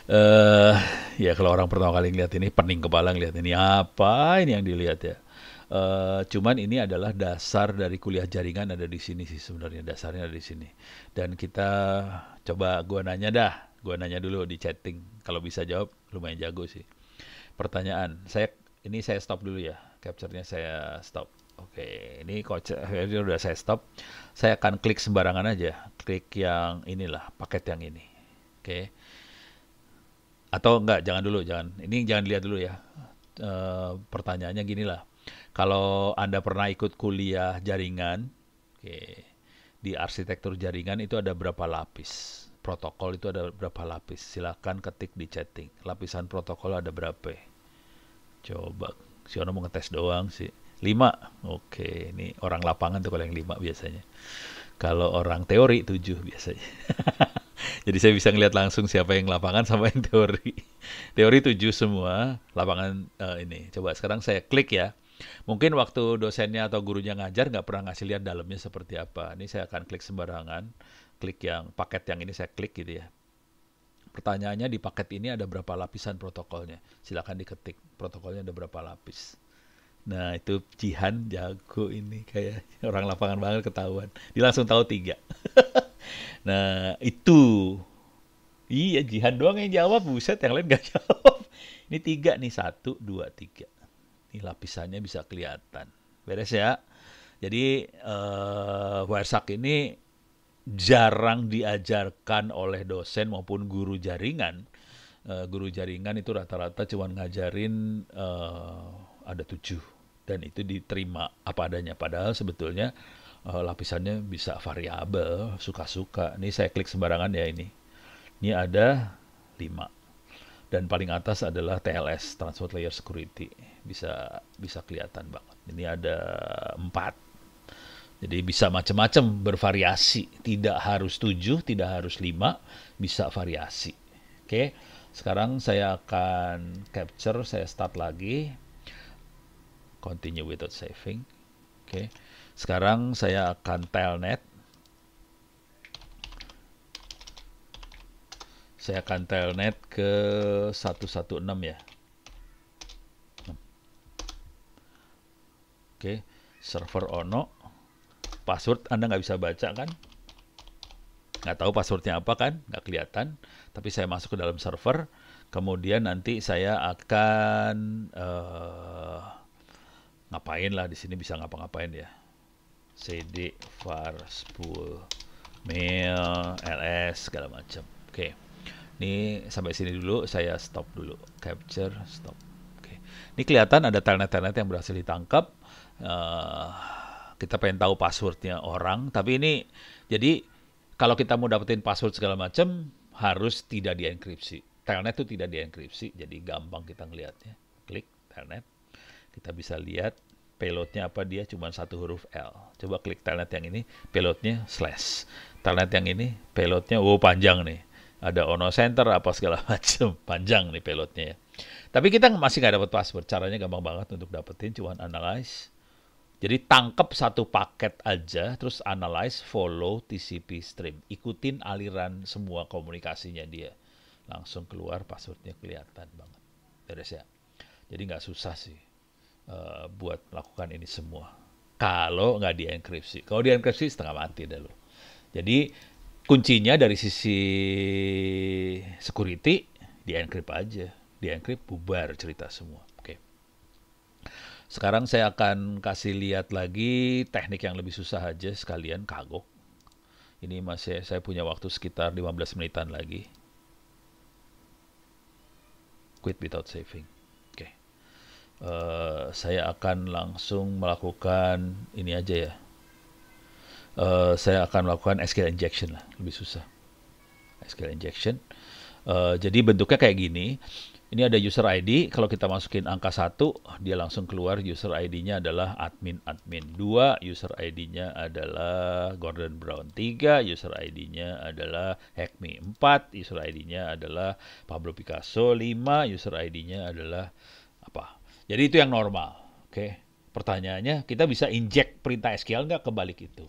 uh, ya kalau orang pertama kali ngeliat ini pening kepala ngeliat ini apa ini yang dilihat ya. Uh, cuman ini adalah dasar dari kuliah jaringan ada di sini sih sebenarnya dasarnya ada di sini. Dan kita coba gua nanya dah, gua nanya dulu di chatting. Kalau bisa jawab lumayan jago sih. Pertanyaan, saya ini saya stop dulu ya. Capture-nya saya stop. Oke, ini coach ini udah saya stop. Saya akan klik sembarangan aja. Klik yang inilah, paket yang ini. Oke atau enggak jangan dulu jangan ini jangan lihat dulu ya e, pertanyaannya gini lah kalau anda pernah ikut kuliah jaringan di arsitektur jaringan itu ada berapa lapis protokol itu ada berapa lapis silahkan ketik di chatting lapisan protokol ada berapa coba Siono mau ngetes doang sih lima oke ini orang lapangan tuh kalau yang lima biasanya kalau orang teori tujuh biasanya. (laughs) Jadi saya bisa ngelihat langsung siapa yang lapangan sama yang teori. Teori tujuh semua, lapangan uh, ini. Coba sekarang saya klik ya. Mungkin waktu dosennya atau gurunya ngajar nggak pernah ngasih lihat dalamnya seperti apa. Ini saya akan klik sembarangan. Klik yang paket yang ini saya klik gitu ya. Pertanyaannya di paket ini ada berapa lapisan protokolnya? Silahkan diketik. Protokolnya ada berapa lapis? Nah itu Jihan jago ini kayak orang lapangan banget ketahuan. Dia langsung tahu tiga. (laughs) nah itu iya Jihan doang yang jawab buset yang lain gak (laughs) jawab. Ini tiga nih satu dua tiga. Ini lapisannya bisa kelihatan. Beres ya. Jadi uh, eh, Warsak ini jarang diajarkan oleh dosen maupun guru jaringan. Uh, guru jaringan itu rata-rata cuma ngajarin uh, ada tujuh dan itu diterima apa adanya padahal sebetulnya uh, lapisannya bisa variabel suka-suka ini saya klik sembarangan ya ini ini ada lima dan paling atas adalah TLS Transport Layer Security bisa bisa kelihatan banget ini ada empat jadi bisa macam-macam bervariasi tidak harus tujuh tidak harus lima bisa variasi oke okay? sekarang saya akan capture saya start lagi continue without saving oke okay. sekarang saya akan telnet saya akan telnet ke 116 ya oke okay. server ono password anda nggak bisa baca kan nggak tahu passwordnya apa kan nggak kelihatan tapi saya masuk ke dalam server kemudian nanti saya akan uh, ngapain lah di sini bisa ngapa-ngapain ya cd var spool mail e ls segala macam oke okay. ini sampai sini dulu saya stop dulu capture stop oke okay. ini kelihatan ada telnet-telnet yang berhasil ditangkap uh, kita pengen tahu passwordnya orang tapi ini jadi kalau kita mau dapetin password segala macam harus tidak dienkripsi telnet itu tidak dienkripsi jadi gampang kita ngelihatnya klik telnet kita bisa lihat payloadnya apa dia cuma satu huruf L. Coba klik telnet yang ini, payloadnya slash. Telnet yang ini, payloadnya wow oh, panjang nih. Ada Ono Center apa segala (laughs) macam, panjang nih payloadnya ya. Tapi kita masih nggak dapat password. Caranya gampang banget untuk dapetin, cuma analyze. Jadi tangkap satu paket aja, terus analyze, follow TCP stream. Ikutin aliran semua komunikasinya dia. Langsung keluar passwordnya kelihatan banget. Beres ya. Jadi nggak susah sih. Eh, buat melakukan ini semua. Kalau nggak dienkripsi. Kalau dienkripsi setengah mati dah lo. Jadi kuncinya dari sisi security dienkrip aja. Dienkrip bubar cerita semua. Oke. Sekarang saya akan kasih lihat lagi teknik yang lebih susah aja sekalian kagok. Ini masih saya punya waktu sekitar 15 menitan lagi. Quit without saving. Eh, saya akan langsung melakukan ini aja ya. Uh, saya akan melakukan SQL injection lah, lebih susah. SQL injection. Uh, jadi bentuknya kayak gini. Ini ada user ID, kalau kita masukin angka satu, dia langsung keluar user ID-nya adalah admin-admin. 2, user ID-nya adalah Gordon Brown. 3, user ID-nya adalah Hackme. 4, user ID-nya adalah Pablo Picasso. 5, user ID-nya adalah jadi itu yang normal. Oke. Okay? Pertanyaannya, kita bisa inject perintah SQL nggak kebalik itu?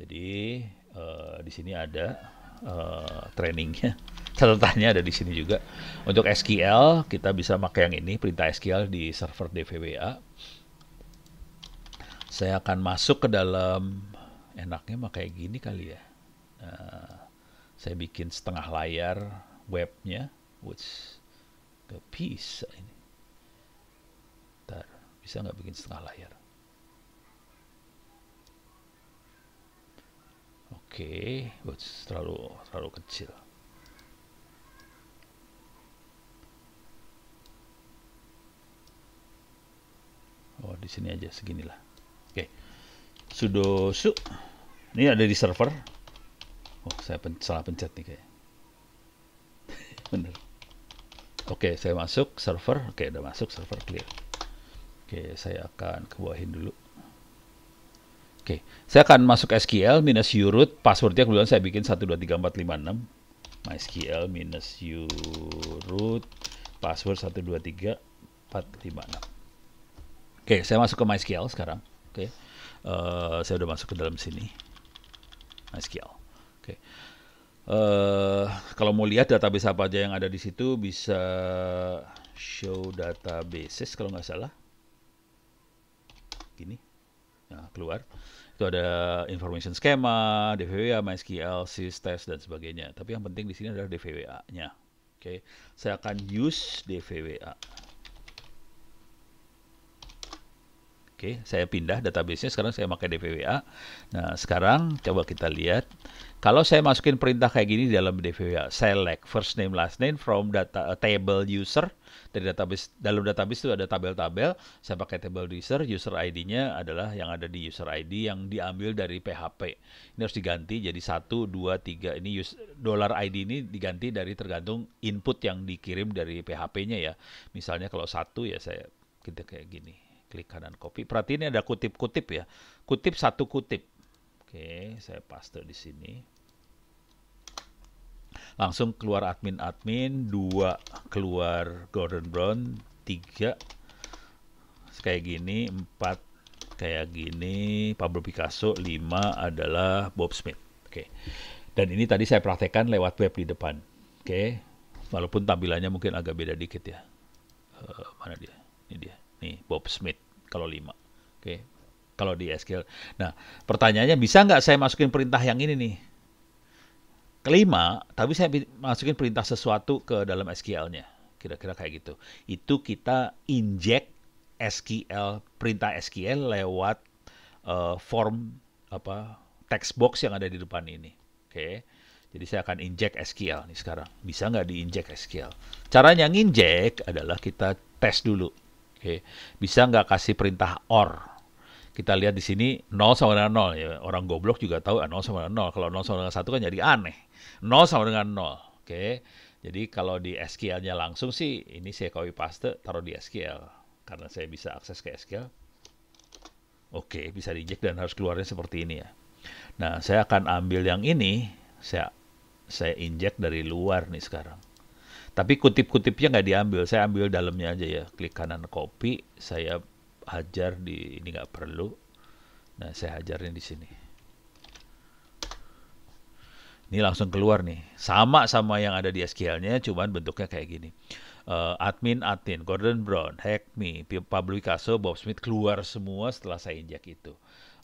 Jadi uh, di sini ada uh, trainingnya. (laughs) Catatannya ada di sini juga. Untuk SQL kita bisa pakai yang ini perintah SQL di server DVWA. Saya akan masuk ke dalam enaknya pakai gini kali ya. Uh, saya bikin setengah layar webnya, which ke piece ini bisa nggak bikin setengah layar oke okay. terlalu terlalu kecil oh di sini aja seginilah oke okay. sudo su ini ada di server oh saya pen salah pencet nih kayak (laughs) bener oke okay, saya masuk server oke okay, udah masuk server clear Oke, saya akan ke bawahin dulu. Oke, saya akan masuk SQL minus urut. Passwordnya kemudian saya bikin 123456. MySQL minus urut. Password 123456. Oke, saya masuk ke MySQL sekarang. Oke, uh, saya udah masuk ke dalam sini. MySQL. Oke. Uh, kalau mau lihat database apa aja yang ada di situ bisa show databases kalau nggak salah gini nah, keluar itu ada information schema DVWA MySQL sys test dan sebagainya tapi yang penting di sini adalah DVWA nya oke okay. saya akan use DVWA Oke, okay, saya pindah database-nya sekarang saya pakai DVWA. Nah, sekarang coba kita lihat kalau saya masukin perintah kayak gini di dalam DVWA, select first name last name from data uh, table user dari database dalam database itu ada tabel-tabel. Saya pakai table user, user ID-nya adalah yang ada di user ID yang diambil dari PHP. Ini harus diganti jadi 1 2 3 ini dollar ID ini diganti dari tergantung input yang dikirim dari PHP-nya ya. Misalnya kalau satu ya saya kita kayak gini klik kanan copy. ini ada kutip-kutip ya. Kutip satu kutip. Oke, saya paste di sini. Langsung keluar admin-admin, dua keluar Gordon Brown, tiga kayak gini, empat kayak gini, Pablo Picasso, lima adalah Bob Smith. Oke. Dan ini tadi saya praktekkan lewat web di depan. Oke. Walaupun tampilannya mungkin agak beda dikit ya. Uh, mana dia? Ini dia. Nih, Bob Smith kalau 5. Oke. Okay. Kalau di SQL. Nah, pertanyaannya bisa nggak saya masukin perintah yang ini nih? Kelima, tapi saya masukin perintah sesuatu ke dalam SQL-nya. Kira-kira kayak gitu. Itu kita inject SQL perintah SQL lewat uh, form apa text box yang ada di depan ini. Oke. Okay. Jadi saya akan inject SQL nih sekarang. Bisa nggak diinjek SQL? Caranya nginjek adalah kita tes dulu. Oke. Bisa nggak kasih perintah OR? Kita lihat di sini 0 sama dengan 0 ya. Orang goblok juga tahu ya, ah, 0 sama dengan 0. Kalau 0 sama dengan 1 kan jadi aneh. 0 sama dengan 0. Oke. Jadi kalau di SQL-nya langsung sih ini saya copy paste taruh di SQL karena saya bisa akses ke SQL. Oke, bisa reject dan harus keluarnya seperti ini ya. Nah, saya akan ambil yang ini, saya saya injek dari luar nih sekarang. Tapi kutip-kutipnya nggak diambil, saya ambil dalamnya aja ya. Klik kanan copy, saya hajar di ini nggak perlu. Nah, saya hajarin di sini. Ini langsung keluar nih. Sama sama yang ada di SQL-nya, cuman bentuknya kayak gini. Uh, admin Atin, Gordon Brown, Me, Pablo Picasso, Bob Smith keluar semua setelah saya injek itu.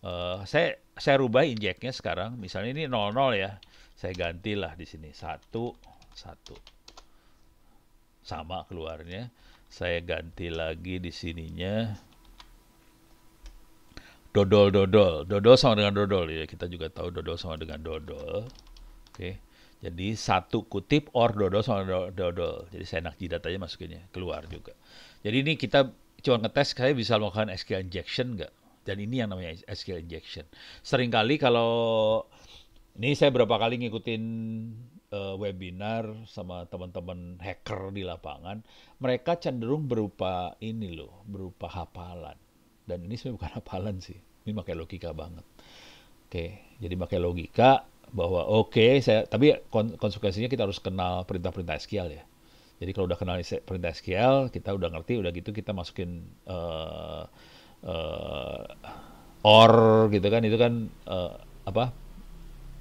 Uh, saya saya rubah injeknya sekarang. Misalnya ini 00 ya. Saya gantilah di sini satu satu sama keluarnya saya ganti lagi di sininya dodol dodol dodol sama dengan dodol ya kita juga tahu dodol sama dengan dodol oke jadi satu kutip or dodol sama dodol jadi saya enak jidat aja masukinnya keluar juga jadi ini kita cuma ngetes saya bisa melakukan SQL injection nggak dan ini yang namanya SQL injection seringkali kalau ini saya berapa kali ngikutin uh, webinar sama teman-teman hacker di lapangan, mereka cenderung berupa ini loh, berupa hafalan. Dan ini sebenarnya bukan (laughs) hafalan sih, ini pakai logika banget. Oke, jadi pakai logika bahwa oke, okay, saya tapi konsekuensinya kita harus kenal perintah-perintah SQL ya. Jadi kalau udah kenal perintah SQL, kita udah ngerti, udah gitu kita masukin uh, uh, or gitu kan, itu kan uh, apa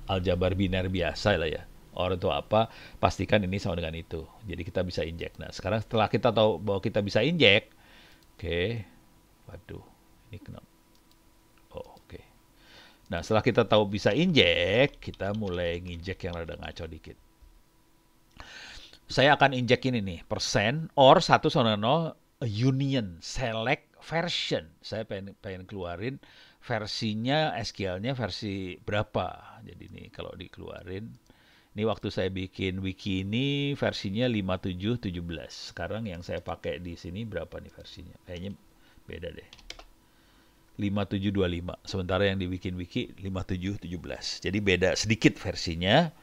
aljabar biner biasa lah ya Or itu apa, pastikan ini sama dengan itu. Jadi kita bisa injek. Nah, sekarang setelah kita tahu bahwa kita bisa injek, oke, okay. waduh, ini kenapa? Oh, oke. Okay. Nah, setelah kita tahu bisa injek, kita mulai nginjek yang rada ngaco dikit. Saya akan injek ini nih, persen or satu sama 0 union select version. Saya pengen, pengen keluarin versinya SQL-nya versi berapa. Jadi ini kalau dikeluarin ini waktu saya bikin wiki ini versinya 5717. Sekarang yang saya pakai di sini berapa nih versinya? Kayaknya beda deh. 5725. Sementara yang dibikin wiki 5717. Jadi beda sedikit versinya.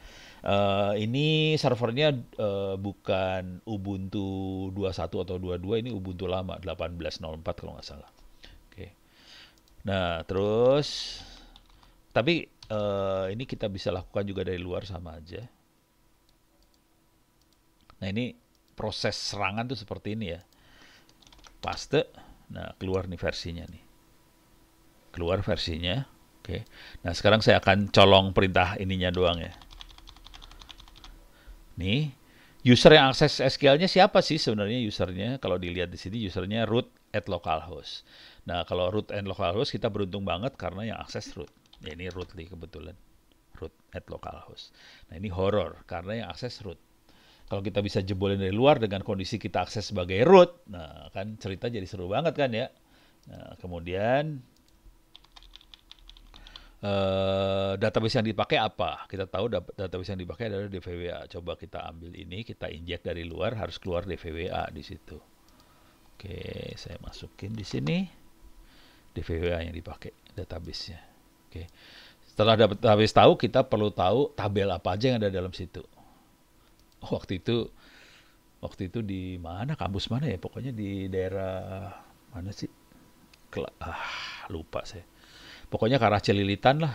Uh, ini servernya uh, bukan Ubuntu 21 atau 22, ini Ubuntu lama 1804 kalau nggak salah. Oke. Okay. Nah, terus tapi uh, ini kita bisa lakukan juga dari luar sama aja. Nah ini proses serangan tuh seperti ini ya. Paste, nah keluar nih versinya nih. Keluar versinya, oke. Nah sekarang saya akan colong perintah ininya doang ya. Nih, user yang akses SQL-nya siapa sih sebenarnya usernya? Kalau dilihat di sini usernya root at localhost. Nah kalau root at localhost kita beruntung banget karena yang akses root ya ini root nih kebetulan root at localhost nah ini horror karena yang akses root kalau kita bisa jebolin dari luar dengan kondisi kita akses sebagai root nah kan cerita jadi seru banget kan ya nah, kemudian Uh, database yang dipakai apa? Kita tahu database yang dipakai adalah DVWA. Coba kita ambil ini, kita injek dari luar, harus keluar DVWA di situ. Oke, saya masukin di sini DVWA yang dipakai databasenya. Oke. Setelah dapat habis tahu, kita perlu tahu tabel apa aja yang ada dalam situ. waktu itu waktu itu di mana kampus mana ya? Pokoknya di daerah mana sih? Kela ah, lupa saya. Pokoknya ke arah Celilitan lah.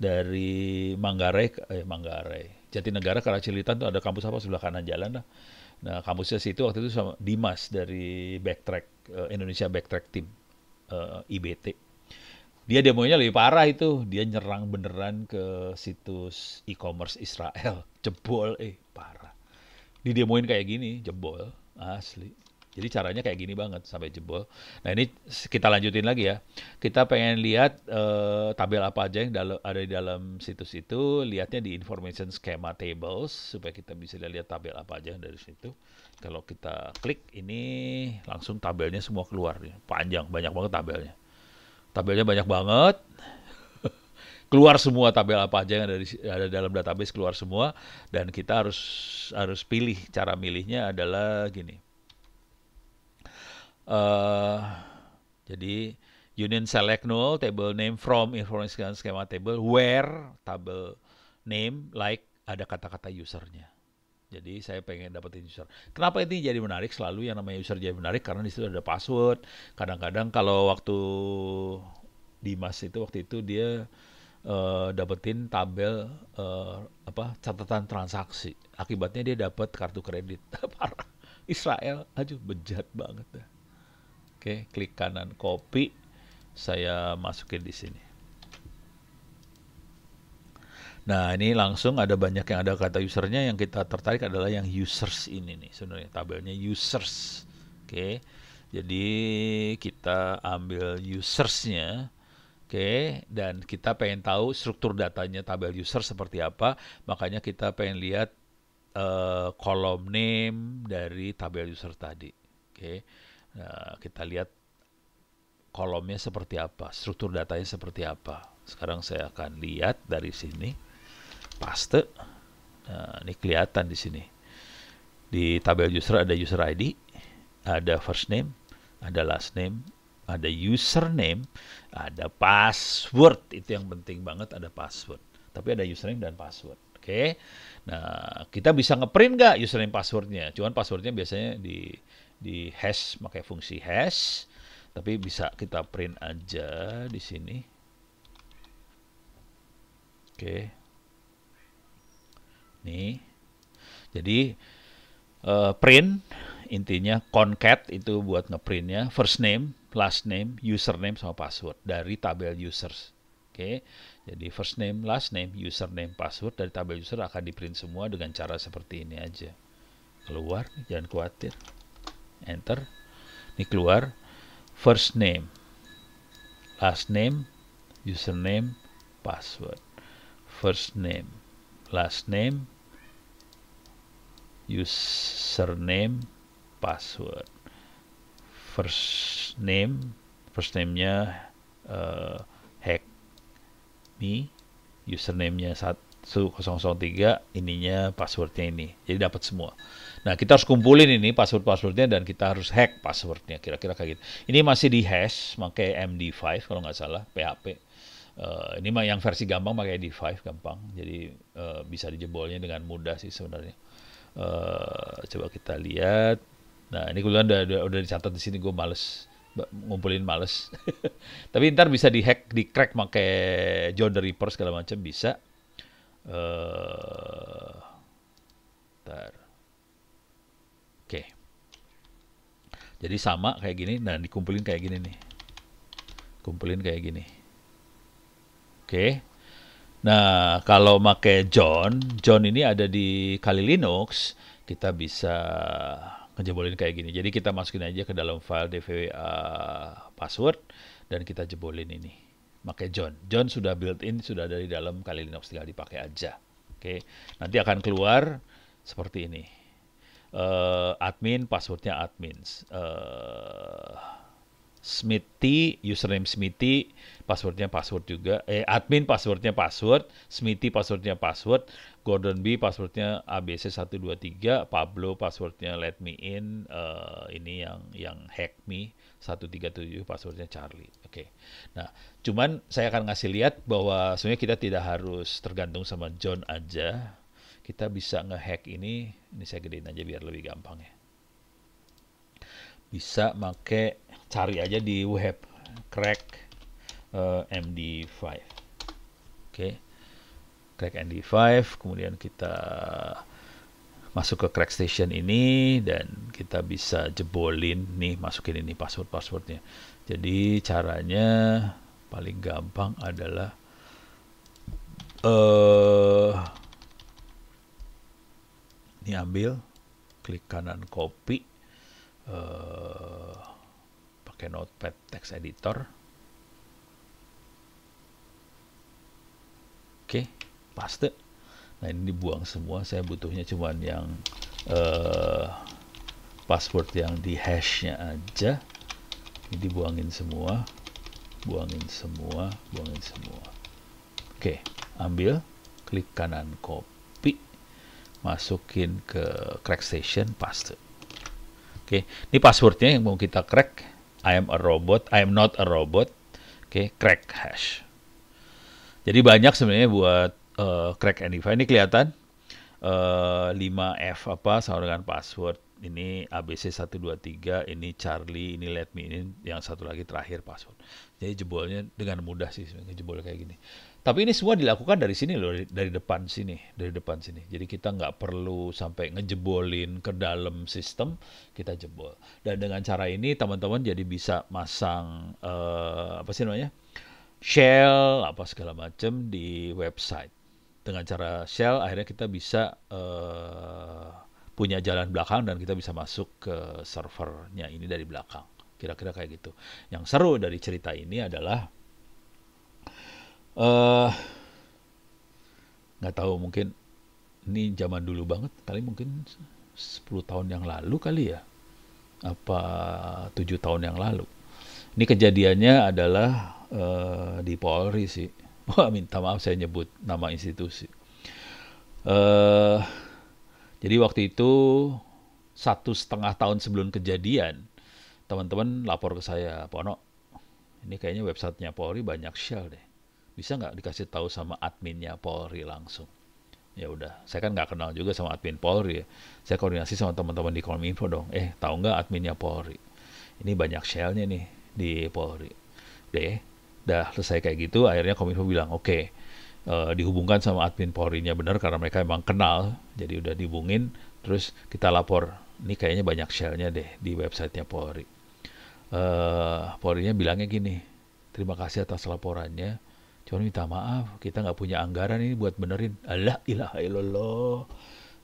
Dari Manggarai, eh, Manggarai. Jatinegara ke arah Celilitan tuh ada kampus apa sebelah kanan jalan lah. Nah, kampusnya situ waktu itu sama Dimas dari Backtrack eh, Indonesia Backtrack Team eh, IBT dia demonya lebih parah itu dia nyerang beneran ke situs e-commerce Israel (laughs) jebol eh parah didemoin kayak gini jebol asli jadi caranya kayak gini banget sampai jebol nah ini kita lanjutin lagi ya kita pengen lihat uh, tabel apa aja yang ada di dalam situs itu lihatnya di information schema tables supaya kita bisa lihat tabel apa aja dari situ kalau kita klik ini langsung tabelnya semua keluar ya. panjang banyak banget tabelnya Tabelnya banyak banget. (laughs) keluar semua tabel apa aja yang ada, di, ada dalam database keluar semua dan kita harus harus pilih cara milihnya adalah gini. Uh, jadi union select null table name from information schema table where table name like ada kata-kata usernya. Jadi saya pengen dapetin user. Kenapa ini jadi menarik? Selalu yang namanya user jadi menarik karena di situ ada password. Kadang-kadang kalau waktu di Dimas itu waktu itu dia uh, dapetin tabel uh, apa catatan transaksi. Akibatnya dia dapat kartu kredit. (laughs) Parah. Israel aja bejat banget Oke, klik kanan copy. Saya masukin di sini. Nah ini langsung ada banyak yang ada kata usernya yang kita tertarik adalah yang users ini nih sebenarnya tabelnya users. Oke, jadi kita ambil usersnya. Oke, dan kita pengen tahu struktur datanya tabel user seperti apa, makanya kita pengen lihat uh, kolom name dari tabel user tadi. Oke, okay. nah, kita lihat kolomnya seperti apa, struktur datanya seperti apa. Sekarang saya akan lihat dari sini paste. Nah, ini kelihatan di sini. Di tabel user ada user ID, ada first name, ada last name, ada username, ada password. Itu yang penting banget ada password. Tapi ada username dan password. Oke. Okay? Nah, kita bisa ngeprint nggak username passwordnya? Cuman passwordnya biasanya di di hash pakai fungsi hash. Tapi bisa kita print aja di sini. Oke. Nih. Jadi uh, print intinya concat itu buat ngeprintnya first name, last name, username sama password dari tabel users. Oke. Okay? Jadi first name, last name, username, password dari tabel user akan diprint semua dengan cara seperti ini aja. Keluar, jangan khawatir. Enter. Ini keluar first name, last name, username, password. First name, last name, username password first name first name-nya uh, hack me username-nya 1003 ininya passwordnya ini jadi dapat semua nah kita harus kumpulin ini password passwordnya dan kita harus hack passwordnya kira-kira kayak gitu ini masih di hash pakai md5 kalau nggak salah php uh, eh, ini mah yang versi gampang pakai md5 gampang jadi uh, bisa dijebolnya dengan mudah sih sebenarnya Eh, coba kita lihat nah ini kebetulan udah, udah, udah dicatat di sini gue males ngumpulin males (laughs) tapi ntar bisa dihack di crack pakai John the Ripper segala macam bisa uh, ntar oke okay. jadi sama kayak gini nah dikumpulin kayak gini nih kumpulin kayak gini oke okay. Nah, kalau pakai John, John ini ada di kali Linux, kita bisa ngejebolin kayak gini. Jadi kita masukin aja ke dalam file dvwa password dan kita jebolin ini. Pakai John. John sudah built-in, sudah ada di dalam kali Linux, tinggal dipakai aja. Oke, nanti akan keluar seperti ini. Uh, admin, passwordnya admins Uh, Smithy, username Smithy, passwordnya password juga eh admin passwordnya password Smithy passwordnya password Gordon B passwordnya ABC 123 Pablo passwordnya let me in uh, ini yang yang hack me 137 passwordnya Charlie oke okay. nah cuman saya akan ngasih lihat bahwa sebenarnya kita tidak harus tergantung sama John aja kita bisa ngehack ini ini saya gedein aja biar lebih gampang ya bisa make cari aja di web crack uh, eh, MD5 oke okay. crack MD5 kemudian kita masuk ke crack station ini dan kita bisa jebolin nih masukin ini password passwordnya jadi caranya paling gampang adalah uh, ini ambil klik kanan copy uh, pakai notepad text editor Oke, okay, paste. Nah ini dibuang semua. Saya butuhnya cuma yang uh, password yang di hashnya aja. Ini dibuangin semua, buangin semua, buangin semua. Oke, okay, ambil, klik kanan copy, masukin ke crack station, paste. Oke, okay, ini passwordnya yang mau kita crack. I am a robot. I am not a robot. Oke, okay, crack hash. Jadi banyak sebenarnya buat uh, crack and verify ini kelihatan uh, eh, 5F apa sama dengan password ini ABC 123, ini Charlie, ini Let Me, ini yang satu lagi terakhir password. Jadi jebolnya dengan mudah sih sebenarnya jebol kayak gini. Tapi ini semua dilakukan dari sini loh, dari depan sini, dari depan sini. Jadi kita nggak perlu sampai ngejebolin ke dalam sistem, kita jebol. Dan dengan cara ini teman-teman jadi bisa masang uh, apa sih namanya? shell apa segala macam di website. Dengan cara shell akhirnya kita bisa uh, punya jalan belakang dan kita bisa masuk ke servernya ini dari belakang. Kira-kira kayak gitu. Yang seru dari cerita ini adalah uh, nggak tahu mungkin ini zaman dulu banget kali mungkin 10 tahun yang lalu kali ya apa tujuh tahun yang lalu ini kejadiannya adalah Eh, di Polri sih. (laughs) Wah minta maaf saya nyebut nama institusi. Uh, jadi waktu itu satu setengah tahun sebelum kejadian, teman-teman lapor ke saya, Pono, ini kayaknya websitenya Polri banyak shell deh. Bisa nggak dikasih tahu sama adminnya Polri langsung? Ya udah, saya kan nggak kenal juga sama admin Polri. Ya. Saya koordinasi sama teman-teman di Kominfo dong. Eh, tahu nggak adminnya Polri? Ini banyak shellnya nih di Polri. Deh, Dah selesai kayak gitu, akhirnya Kominfo bilang oke okay, uh, eh, dihubungkan sama admin Polri-nya benar karena mereka emang kenal, jadi udah dihubungin. Terus kita lapor, ini kayaknya banyak share-nya deh di websitenya Polri. Uh, Polri-nya bilangnya gini, terima kasih atas laporannya. cuma minta maaf, kita nggak punya anggaran ini buat benerin. Allah ilaha illallah.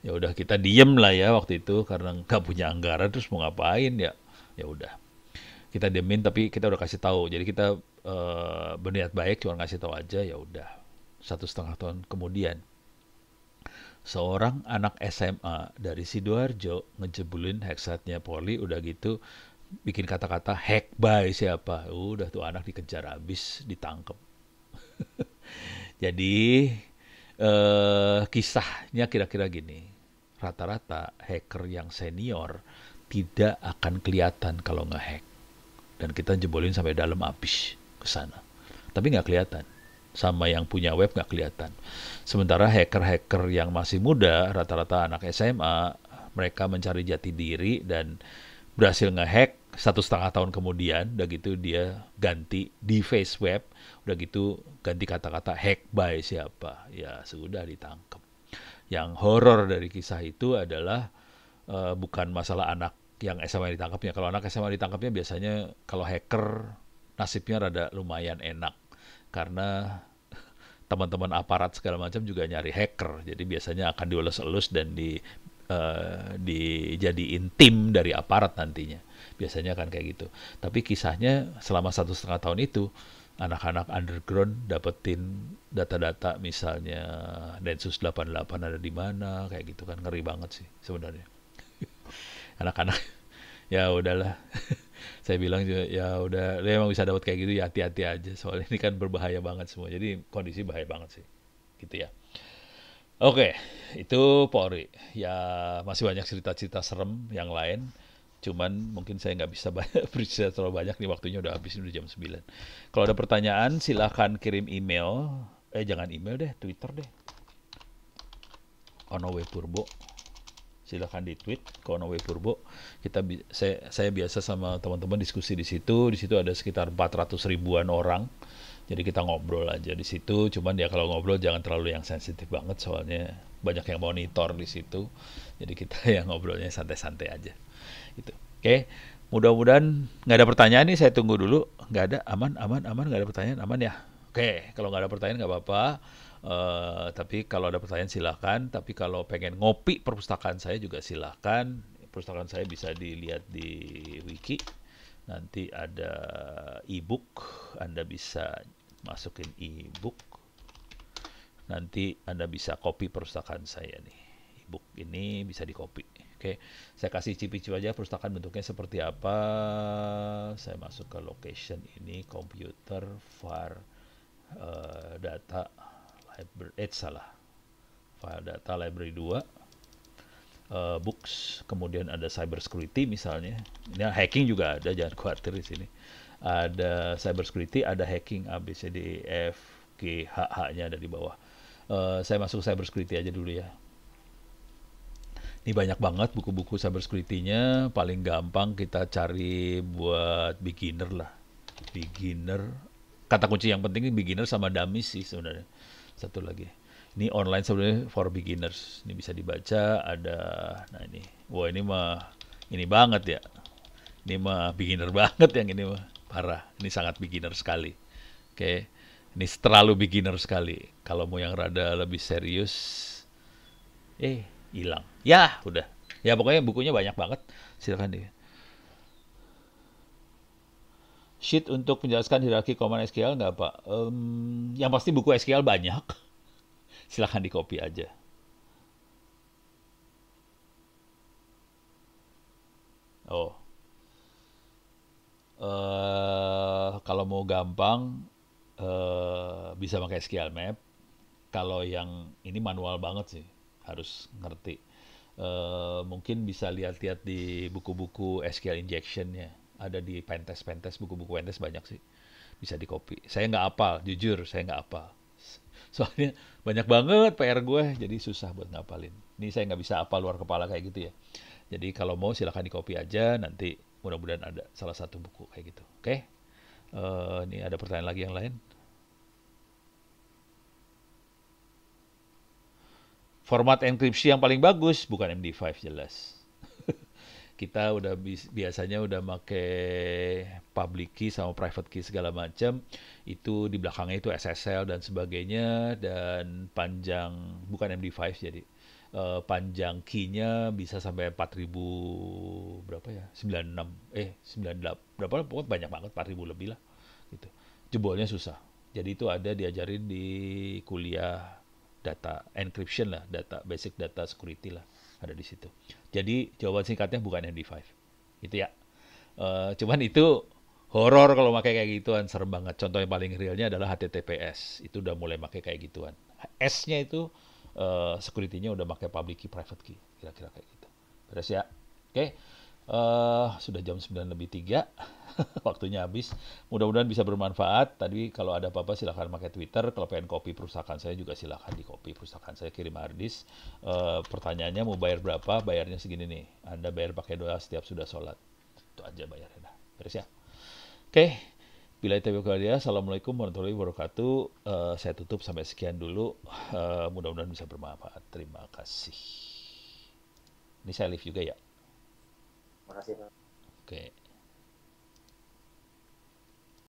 Ya udah kita diem lah ya waktu itu karena nggak punya anggaran terus mau ngapain ya. Ya udah kita diemin tapi kita udah kasih tahu jadi kita Eh, berniat baik cuma ngasih tahu aja ya udah satu setengah tahun kemudian seorang anak SMA dari sidoarjo ngejebulin heksatnya poli udah gitu bikin kata-kata hack by siapa udah tuh anak dikejar habis ditangkep (laughs) jadi eh, kisahnya kira-kira gini. Rata-rata hacker yang senior tidak akan kelihatan kalau ngehack Dan kita jebolin sampai dalam habis ke sana. Tapi nggak kelihatan. Sama yang punya web nggak kelihatan. Sementara hacker-hacker yang masih muda, rata-rata anak SMA, mereka mencari jati diri dan berhasil ngehack satu setengah tahun kemudian, udah gitu dia ganti di face web, udah gitu ganti kata-kata hack by siapa, ya sudah ditangkap. Yang horor dari kisah itu adalah uh, bukan masalah anak yang SMA ditangkapnya. Kalau anak SMA ditangkapnya biasanya kalau hacker nasibnya rada lumayan enak karena teman-teman aparat segala macam juga nyari hacker jadi biasanya akan dioles-elus dan di uh, dijadiin tim dari aparat nantinya biasanya akan kayak gitu tapi kisahnya selama satu setengah tahun itu anak-anak underground dapetin data-data misalnya Densus 88 ada di mana kayak gitu kan ngeri banget sih sebenarnya (laughs) anak-anak ya udahlah (laughs) saya bilang juga ya udah dia emang bisa dapat kayak gitu ya hati-hati aja soalnya ini kan berbahaya banget semua jadi kondisi bahaya banget sih gitu ya oke itu Polri ya masih banyak cerita-cerita serem yang lain cuman mungkin saya nggak bisa (laughs) bercerita terlalu banyak nih waktunya udah habis udah jam 9 kalau ada pertanyaan silahkan kirim email eh jangan email deh Twitter deh Onowe Purbo silahkan di tweet Konowe Purbo kita saya saya biasa sama teman-teman diskusi di situ di situ ada sekitar 400 ribuan orang jadi kita ngobrol aja di situ cuman ya kalau ngobrol jangan terlalu yang sensitif banget soalnya banyak yang monitor di situ jadi kita (laughs) yang ngobrolnya santai-santai aja itu oke okay. mudah-mudahan nggak ada pertanyaan nih saya tunggu dulu nggak ada aman aman aman nggak ada pertanyaan aman ya oke okay. kalau nggak ada pertanyaan nggak apa-apa Eh, tapi kalau ada pertanyaan silahkan. Tapi kalau pengen ngopi perpustakaan saya juga silahkan. Perpustakaan saya bisa dilihat di wiki. Nanti ada e-book. Anda bisa masukin e-book. Nanti Anda bisa copy perpustakaan saya nih. E-book ini bisa di copy. Oke, saya kasih cip-cip aja perpustakaan bentuknya seperti apa. Saya masuk ke location ini, komputer, var, uh, data, library eh, salah file data library 2 uh, eh, books kemudian ada cyber security misalnya ini hacking juga ada jangan khawatir di sini ada cyber security ada hacking A B C D E F G H H nya ada di bawah uh, saya masuk cyber security aja dulu ya ini banyak banget buku-buku cyber security-nya paling gampang kita cari buat beginner lah beginner kata kunci yang penting beginner sama dummy sih sebenarnya satu lagi. Ini online sebenarnya for beginners. Ini bisa dibaca ada nah ini. Wah, ini mah ini banget ya. Ini mah beginner (laughs) banget yang ini mah. Parah. Ini sangat beginner sekali. Oke. Okay. Ini terlalu beginner sekali. Kalau mau yang rada lebih serius eh hilang. Ya, udah. Ya pokoknya bukunya banyak banget. silakan deh sheet untuk menjelaskan hierarki command SQL nggak Pak? Um, yang pasti buku SQL banyak. (laughs) Silahkan di copy aja. Oh. Uh, kalau mau gampang uh, bisa pakai SQL map. Kalau yang ini manual banget sih, harus ngerti. Uh, mungkin bisa lihat-lihat di buku-buku SQL injection-nya ada di pentes pentes buku-buku pentes banyak sih bisa di copy saya nggak apal jujur saya nggak apal soalnya banyak banget PR gue jadi susah buat ngapalin ini saya nggak bisa apal luar kepala kayak gitu ya jadi kalau mau silahkan di copy aja nanti mudah-mudahan ada salah satu buku kayak gitu oke okay? uh, eh, ini ada pertanyaan lagi yang lain format enkripsi yang paling bagus bukan MD5 jelas kita udah biasanya udah make public key sama private key segala macam itu di belakangnya itu SSL dan sebagainya dan panjang bukan MD5 jadi uh, panjang key bisa sampai 4000 berapa ya 96 eh 98 berapa pokoknya banyak banget 4000 lebih lah gitu jebolnya susah jadi itu ada diajarin di kuliah data encryption lah data basic data security lah ada di situ. Jadi jawaban singkatnya bukan md five. Gitu ya. E, cuman itu horor kalau pakai kayak gituan serem banget. Contoh yang paling realnya adalah HTTPS. Itu udah mulai pakai kayak gituan. S-nya itu e, security-nya udah pakai public key private key. Kira-kira kayak gitu. Beres ya. Oke. Okay. Uh, eh, sudah jam 9 lebih 3. (laughs) waktunya habis. Mudah-mudahan bisa bermanfaat. Tadi kalau ada apa-apa silahkan pakai Twitter. Kalau pengen kopi perusahaan saya juga silahkan di kopi perusahaan saya kirim harddisk. E, eh, pertanyaannya mau bayar berapa? Bayarnya segini nih. Anda bayar pakai doa setiap sudah sholat. Itu aja bayarnya dah. Beres ya. Oke. Bila itu Assalamualaikum warahmatullahi wabarakatuh. E, saya tutup sampai sekian dulu. E, Mudah-mudahan bisa bermanfaat. Terima kasih. Ini saya live juga ya. Terima kasih. Oke. Okay.